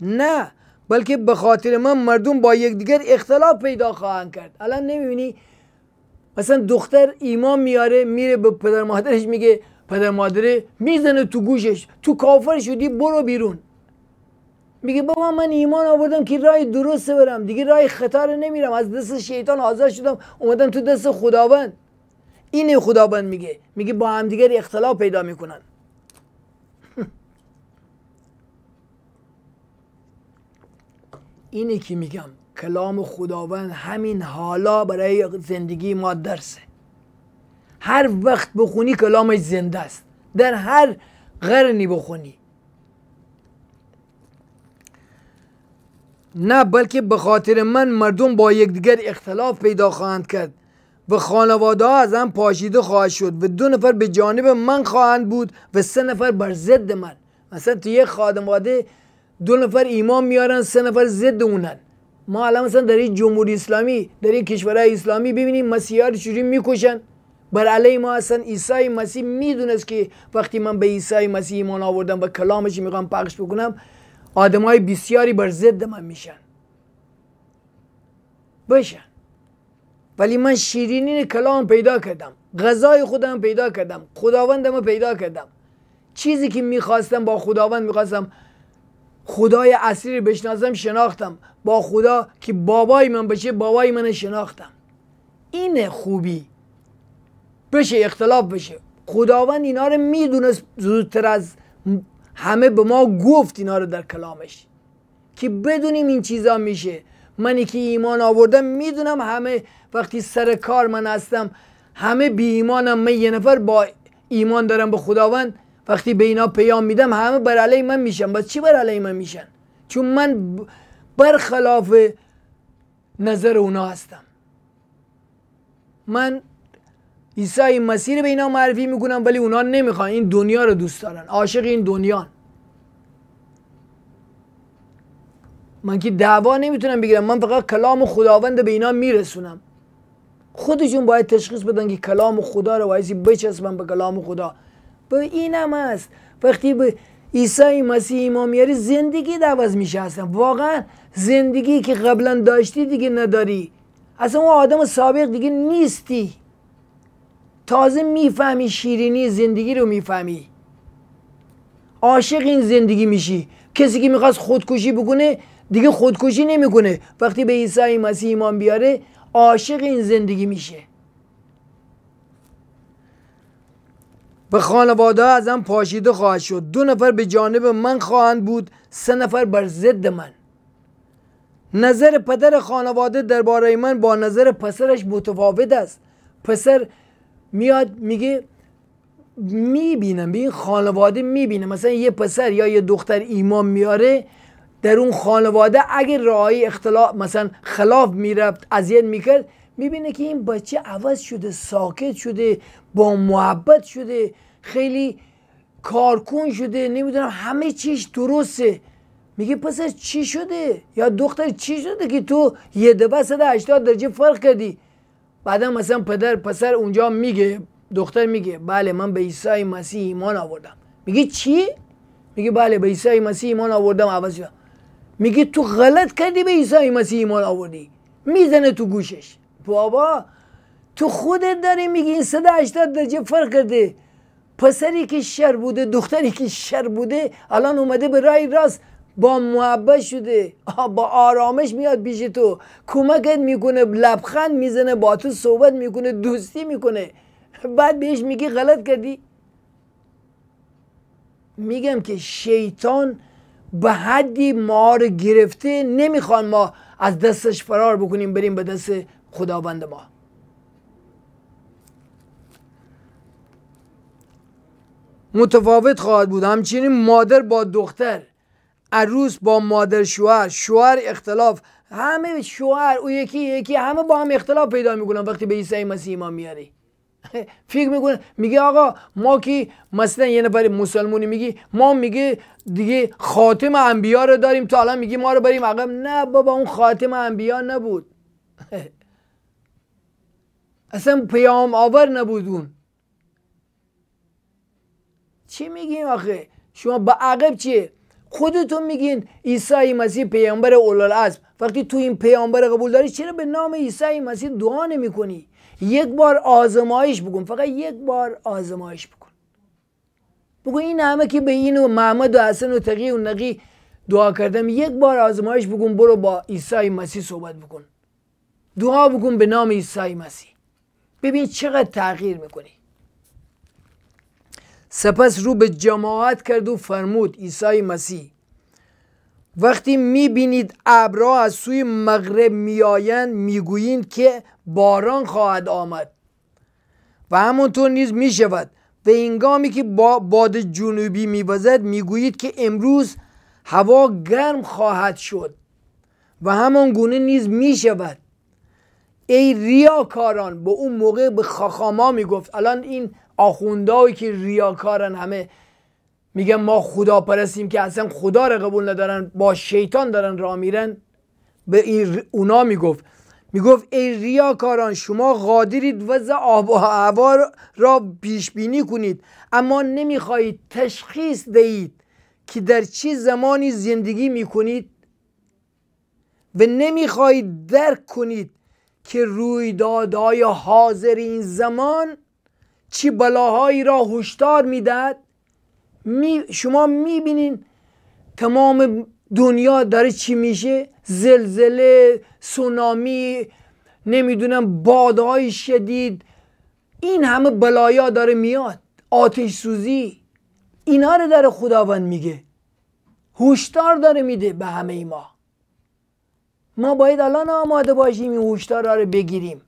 نه بلکه به خاطر من مردم با یکدیگر اختلاف پیدا خواهند کرد الان نمیبینی مثلا دختر ایمان میاره میره به پدر مادرش میگه پدر مادره میزنه تو گوشش تو کافر شدی برو بیرون میگه بابا من ایمان آوردم که رای درسته برم دیگه رای خطا رو نمیرم از دست شیطان آزاد شدم اومدم تو دست خداوند اینه خداوند میگه میگه با همدیگر اختلاف پیدا میکنن [laughs] اینه که میگم کلام خداوند همین حالا برای زندگی ما درسه هر وقت بخونی کلامش زنده است در هر قرنی بخونی نه بلکه به خاطر من مردم با یکدیگر اختلاف پیدا خواهند کرد و خانواده ها از هم پاشیده خواهد شد و دو نفر به جانب من خواهند بود و سه نفر بر ضد من مثلا تو یک خانواده دو نفر ایمان میارن سه نفر ضد اونن ما الان مثلا در این جمهوری اسلامی در این کشورهای اسلامی ببینیم مسیحا رو چجوری میکشن بر علیه ما اصلا عیسی مسیح میدونست که وقتی من به عیسی مسیح ایمان آوردم و کلامش میخوام پخش بکنم آدمای بسیاری بر ضد من میشن بشن ولی من شیرینین کلام پیدا کردم غذای خودم پیدا کردم خداوندم پیدا کردم چیزی که میخواستم با خداوند میخواستم خدای اصلی رو بشناسم شناختم با خدا که بابای من بشه بابای من شناختم این خوبی بشه اختلاف بشه خداوند اینا رو میدونست زودتر از همه به ما گفت اینا رو در کلامش که بدونیم این چیزا میشه منی که ایمان آوردم میدونم همه وقتی سر کار من هستم همه بی ایمانم من یه نفر با ایمان دارم به خداوند وقتی به اینا پیام میدم همه بر علیه من میشن بس چی بر علیه من میشن چون من برخلاف نظر اونا هستم من عیسی مسیر به اینا معرفی میکنن ولی اونا نمیخوان این دنیا رو دوست دارن عاشق این دنیا من که دعوا نمیتونم بگیرم من فقط کلام خداوند به اینا میرسونم خودشون باید تشخیص بدن که کلام خدا رو وایسی بچسبن به کلام خدا به هم هست وقتی به عیسی مسیح ایمان میاری زندگی دعوض میشه هستن واقعا زندگی که قبلا داشتی دیگه نداری اصلا اون آدم سابق دیگه نیستی تازه میفهمی شیرینی زندگی رو میفهمی عاشق این زندگی میشی کسی که میخواست خودکشی بکنه دیگه خودکشی نمیکنه وقتی به عیسی مسیح ایمان بیاره عاشق این زندگی میشه به خانواده ازم پاشیده خواهد شد دو نفر به جانب من خواهند بود سه نفر بر ضد من نظر پدر خانواده درباره من با نظر پسرش متفاوت است پسر میاد میگه میبینم به این خانواده میبینم مثلا یه پسر یا یه دختر ایمان میاره در اون خانواده اگر راهی اختلاف مثلا خلاف میرفت اذیت میکرد میبینه که این بچه عوض شده ساکت شده با محبت شده خیلی کارکون شده نمیدونم همه چیش درسته میگه پسر چی شده یا دختر چی شده که تو یه دفعه 180 درجه فرق کردی بعدا مثلا پدر پسر اونجا میگه دختر میگه بله من به عیسی مسیح ایمان آوردم میگه چی میگه بله به عیسی مسیح ایمان آوردم عوض شد میگه تو غلط کردی به عیسی مسیح ایمان آوردی میزنه تو گوشش بابا تو خودت داری میگی این 180 درجه فرق کرده پسری که شر بوده دختری که شر بوده الان اومده به رای راست با محبت شده با آرامش میاد پیش تو کمکت میکنه لبخند میزنه با تو صحبت میکنه دوستی میکنه بعد بهش میگی غلط کردی میگم که شیطان به حدی ما رو گرفته نمیخوان ما از دستش فرار بکنیم بریم به دست خداوند ما متفاوت خواهد بود همچنین مادر با دختر عروس با مادر شوهر شوهر اختلاف همه شوهر او یکی یکی همه با هم اختلاف پیدا میکنن وقتی به عیسی مسیح ما میاری [laughs] فکر میکنه میگه آقا ما که مثلا یه نفر مسلمونی میگی ما میگه دیگه خاتم انبیا رو داریم تا الان میگی ما رو بریم عقب نه بابا اون خاتم انبیا نبود [laughs] اصلا پیام آور نبود اون چی میگیم آخه شما به عقب چیه خودتون میگین عیسی مسیح پیامبر اولوالعزم وقتی تو این پیامبر قبول داری چرا به نام عیسی مسیح دعا نمی کنی یک بار آزمایش بکن فقط یک بار آزمایش بکن بگو این همه که به این و محمد و حسن و تقی و نقی دعا کردم یک بار آزمایش بکن برو با عیسی مسیح صحبت بکن دعا بکن به نام عیسی مسیح ببین چقدر تغییر میکنی سپس رو به جماعت کرد و فرمود عیسی مسیح وقتی میبینید ابرا از سوی مغرب میآیند میگویند که باران خواهد آمد و همونطور نیز میشود و هنگامی که با باد جنوبی میوزد میگویید که امروز هوا گرم خواهد شد و همان گونه نیز میشود ای ریاکاران به اون موقع به خاخاما میگفت الان این آخوندهایی که ریاکارن همه میگن ما خدا پرستیم که اصلا خدا را قبول ندارن با شیطان دارن را میرن به این اونا میگفت میگفت ای ریاکاران شما قادرید وضع آب و هوا را پیش بینی کنید اما نمیخواهید تشخیص دهید که در چه زمانی زندگی میکنید و نمیخواهید درک کنید که رویدادهای حاضر این زمان چی بلاهایی را هشدار میدهد می شما میبینین تمام دنیا داره چی میشه زلزله سونامی نمیدونم بادهای شدید این همه بلایا داره میاد آتش سوزی اینا رو داره خداوند میگه هشدار داره میده به همه ما ما باید الان آماده باشیم این هشدارا رو بگیریم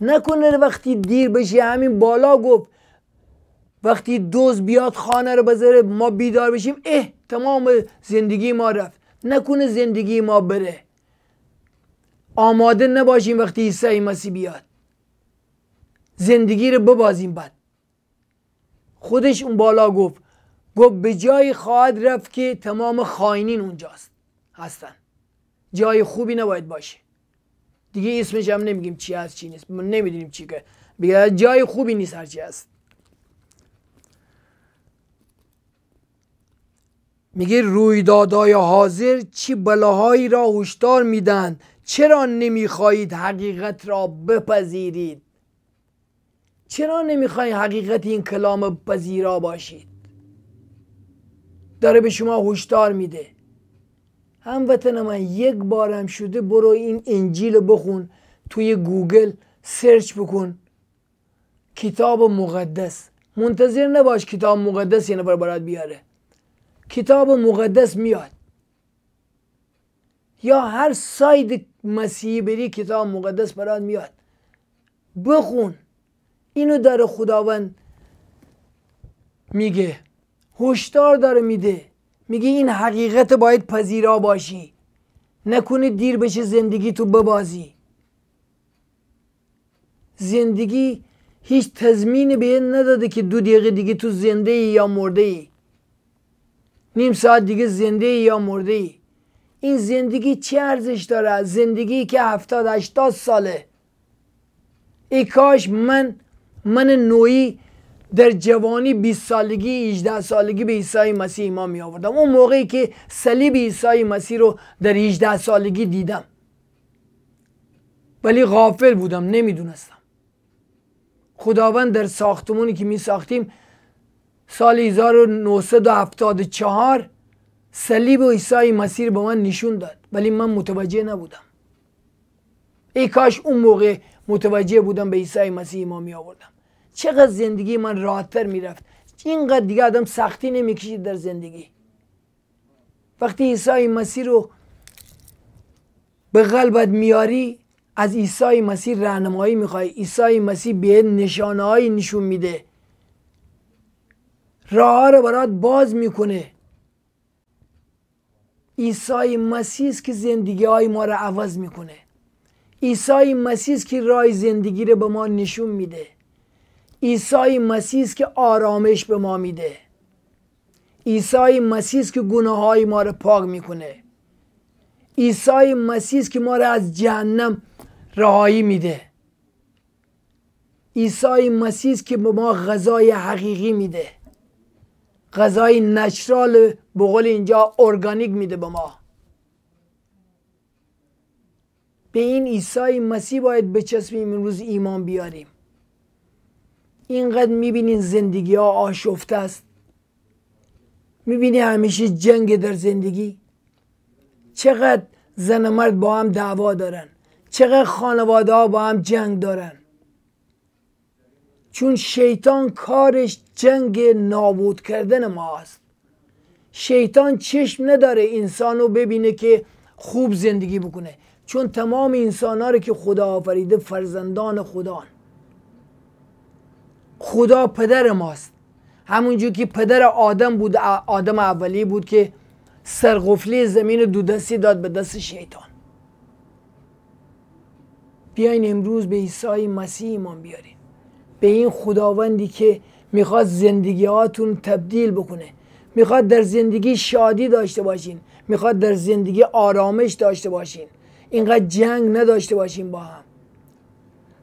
نکنه وقتی دیر بشه همین بالا گفت وقتی دوز بیاد خانه رو بذاره ما بیدار بشیم اه تمام زندگی ما رفت نکنه زندگی ما بره آماده نباشیم وقتی عیسی مسیح بیاد زندگی رو ببازیم بعد خودش اون بالا گفت گفت به جای خواهد رفت که تمام خائنین اونجاست هستن جای خوبی نباید باشه دیگه اسمش هم نمیگیم چی هست چی نیست نمیدونیم چی که بگه جای خوبی نیست هرچی هست میگه رویدادهای حاضر چی بلاهایی را هشدار میدن چرا نمیخواهید حقیقت را بپذیرید چرا نمیخواهید حقیقت این کلام پذیرا باشید داره به شما هشدار میده هموطن من یک بارم شده برو این انجیل بخون توی گوگل سرچ بکن کتاب مقدس منتظر نباش کتاب مقدس یه نفر برات بیاره کتاب مقدس میاد یا هر ساید مسیحی بری کتاب مقدس برات میاد بخون اینو داره خداوند میگه هشدار داره میده میگه این حقیقت باید پذیرا باشی نکنه دیر بشه زندگی تو ببازی زندگی هیچ تضمینی به نداده که دو دقیقه دیگه تو زنده ای یا مرده ای نیم ساعت دیگه زنده ای یا مرده ای این زندگی چه ارزش داره زندگی که هفتاد هشتاد ساله ای کاش من من نوعی در جوانی 20 سالگی 18 سالگی به عیسی مسیح ایمان می آوردم اون موقعی که صلیب عیسی مسیح رو در 18 سالگی دیدم ولی غافل بودم نمیدونستم خداوند در ساختمونی که می ساختیم سال 1974 صلیب و عیسی مسیح به من نشون داد ولی من متوجه نبودم ای کاش اون موقع متوجه بودم به عیسی مسیح ما می آوردم چقدر زندگی من راحتتر میرفت اینقدر دیگه آدم سختی نمیکشید در زندگی وقتی عیسی مسیح رو به قلبت میاری از عیسی مسیح راهنمایی میخوای عیسی مسیح به نشانهایی نشون میده راه رو برات باز میکنه عیسی مسیح است که زندگی های ما رو عوض میکنه عیسی مسیح است که راه زندگی رو به ما نشون میده عیسی مسیح است که آرامش به ما میده عیسی مسیح است که گناه های ما رو پاک میکنه عیسی مسیح است که ما را از جهنم رهایی میده عیسی مسیح است که به ما غذای حقیقی میده غذای نشرال به اینجا ارگانیک میده به ما به این عیسی مسیح باید بچسبیم امروز ایمان بیاریم اینقدر میبینین زندگی ها آشفته است میبینی همیشه جنگ در زندگی چقدر زن و مرد با هم دعوا دارن چقدر خانواده ها با هم جنگ دارن چون شیطان کارش جنگ نابود کردن ما است شیطان چشم نداره انسان رو ببینه که خوب زندگی بکنه چون تمام انسان ها رو که خدا آفریده فرزندان خدان خدا پدر ماست همونجور که پدر آدم بود آدم اولی بود که سرقفلی زمین دو دستی داد به دست شیطان بیاین امروز به عیسی مسیح ایمان بیارین به این خداوندی که میخواد زندگی هاتون تبدیل بکنه میخواد در زندگی شادی داشته باشین میخواد در زندگی آرامش داشته باشین اینقدر جنگ نداشته باشین با هم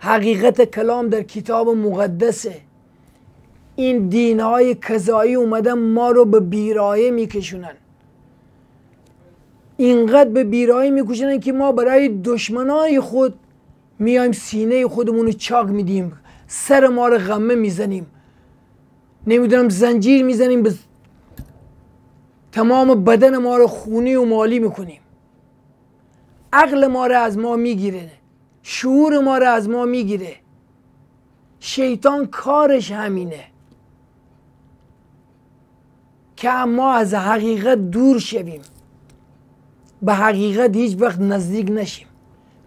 حقیقت کلام در کتاب مقدسه این های کذایی اومدن ما رو به بیرایه میکشونن اینقدر به بیرایه میکشونن که ما برای دشمنای خود میایم سینه خودمون رو چاق میدیم سر ما رو غمه میزنیم نمیدونم زنجیر میزنیم به تمام بدن ما رو خونی و مالی میکنیم عقل ما رو از ما میگیره شعور ما رو از ما میگیره شیطان کارش همینه که ما از حقیقت دور شویم به حقیقت هیچ وقت نزدیک نشیم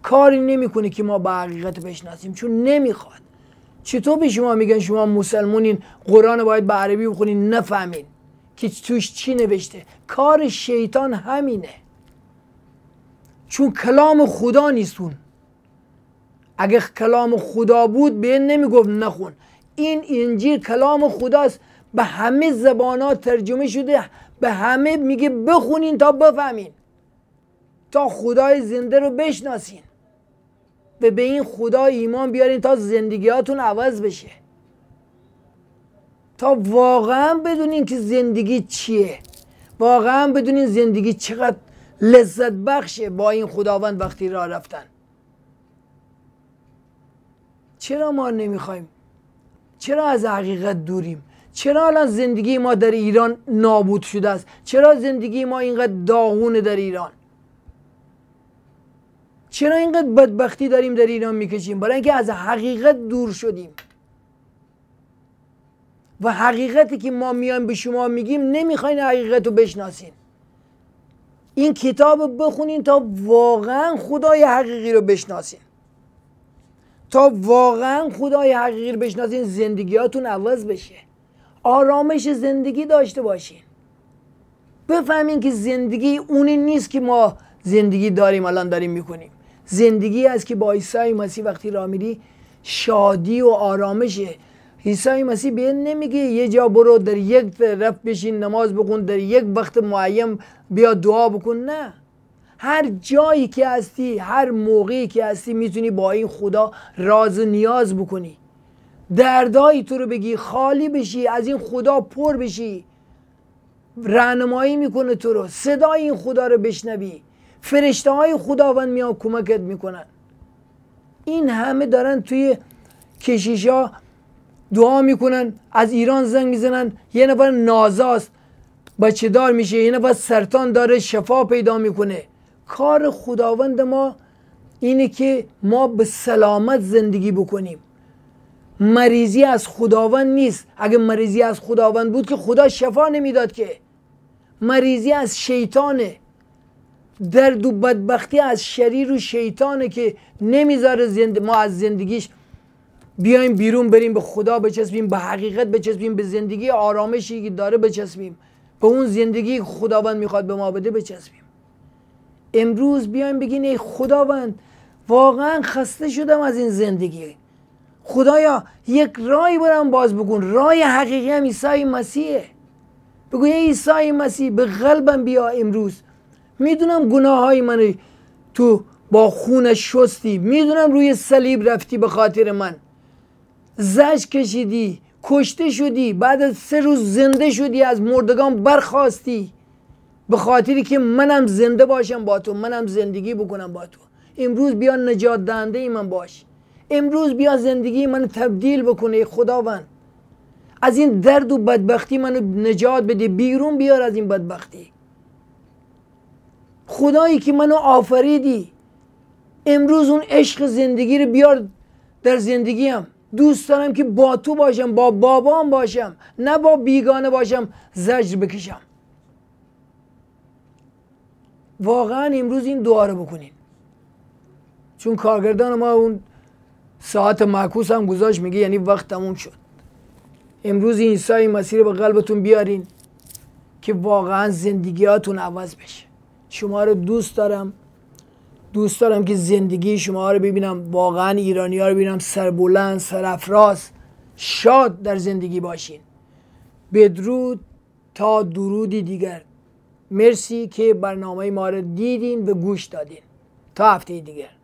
کاری نمیکنه که ما به حقیقت بشناسیم چون نمیخواد چطور به شما میگن شما مسلمونین قرآن باید به عربی بخونین نفهمین که توش چی نوشته کار شیطان همینه چون کلام خدا نیستون اگه کلام خدا بود به این نمیگفت نخون این انجیل کلام خداست به همه ها ترجمه شده به همه میگه بخونین تا بفهمین تا خدای زنده رو بشناسین و به این خدا ایمان بیارین تا زندگیاتون عوض بشه تا واقعا بدونین که زندگی چیه واقعا بدونین زندگی چقدر لذت بخشه با این خداوند وقتی را رفتن چرا ما نمیخوایم چرا از حقیقت دوریم چرا الان زندگی ما در ایران نابود شده است چرا زندگی ما اینقدر داغونه در ایران چرا اینقدر بدبختی داریم در ایران میکشیم برای اینکه از حقیقت دور شدیم و حقیقتی که ما میایم به شما میگیم نمیخواین حقیقت رو بشناسین این کتاب بخونین تا واقعا خدای حقیقی رو بشناسین تا واقعا خدای حقیقی رو بشناسین زندگیاتون عوض بشه آرامش زندگی داشته باشین بفهمین که زندگی اونی نیست که ما زندگی داریم الان داریم میکنیم زندگی است که با عیسی مسیح وقتی را میری شادی و آرامشه عیسی مسیح به نمیگه یه جا برو در یک رفت بشین نماز بکن در یک وقت معیم بیا دعا بکن نه هر جایی که هستی هر موقعی که هستی میتونی با این خدا راز نیاز بکنی دردایی تو رو بگی خالی بشی از این خدا پر بشی رهنمایی میکنه تو رو صدای این خدا رو بشنوی فرشته های خداوند میان کمکت میکنن این همه دارن توی کشیشا دعا میکنن از ایران زنگ میزنن یه نفر نازاست بچه دار میشه یه نفر سرطان داره شفا پیدا میکنه کار خداوند ما اینه که ما به سلامت زندگی بکنیم مریضی از خداوند نیست اگه مریضی از خداوند بود که خدا شفا نمیداد که مریضی از شیطانه درد و بدبختی از شریر و شیطانه که نمیذاره ما از زندگیش بیایم بیرون بریم به خدا بچسبیم به حقیقت بچسبیم به زندگی آرامشی که داره بچسبیم به اون زندگی که خداوند میخواد به ما بده بچسبیم امروز بیایم بگین ای خداوند واقعا خسته شدم از این زندگی خدایا یک رای برم باز بکن رای حقیقی هم ایسای مسیحه بگو ای مسیح به قلبم بیا امروز میدونم گناه های من تو با خون شستی میدونم روی صلیب رفتی به خاطر من زش کشیدی کشته شدی بعد از سه روز زنده شدی از مردگان برخواستی به خاطری که منم زنده باشم با تو منم زندگی بکنم با تو امروز بیا نجات دهنده ای من باش امروز بیا زندگی منو تبدیل بکنه خداوند از این درد و بدبختی منو نجات بده بیرون بیار از این بدبختی خدایی که منو آفریدی امروز اون عشق زندگی رو بیار در زندگیم دوست دارم که با تو باشم با بابام باشم نه با بیگانه باشم زجر بکشم واقعا امروز این دعا رو بکنین چون کارگردان ما اون ساعت معکوس هم گذاشت میگه یعنی وقت تموم شد امروز این سای مسیر به قلبتون بیارین که واقعا زندگیاتون عوض بشه شما رو دوست دارم دوست دارم که زندگی شما رو ببینم واقعا ایرانی ها رو ببینم سر سرافراز شاد در زندگی باشین بدرود تا درودی دیگر مرسی که برنامه ما رو دیدین و گوش دادین تا هفته دیگه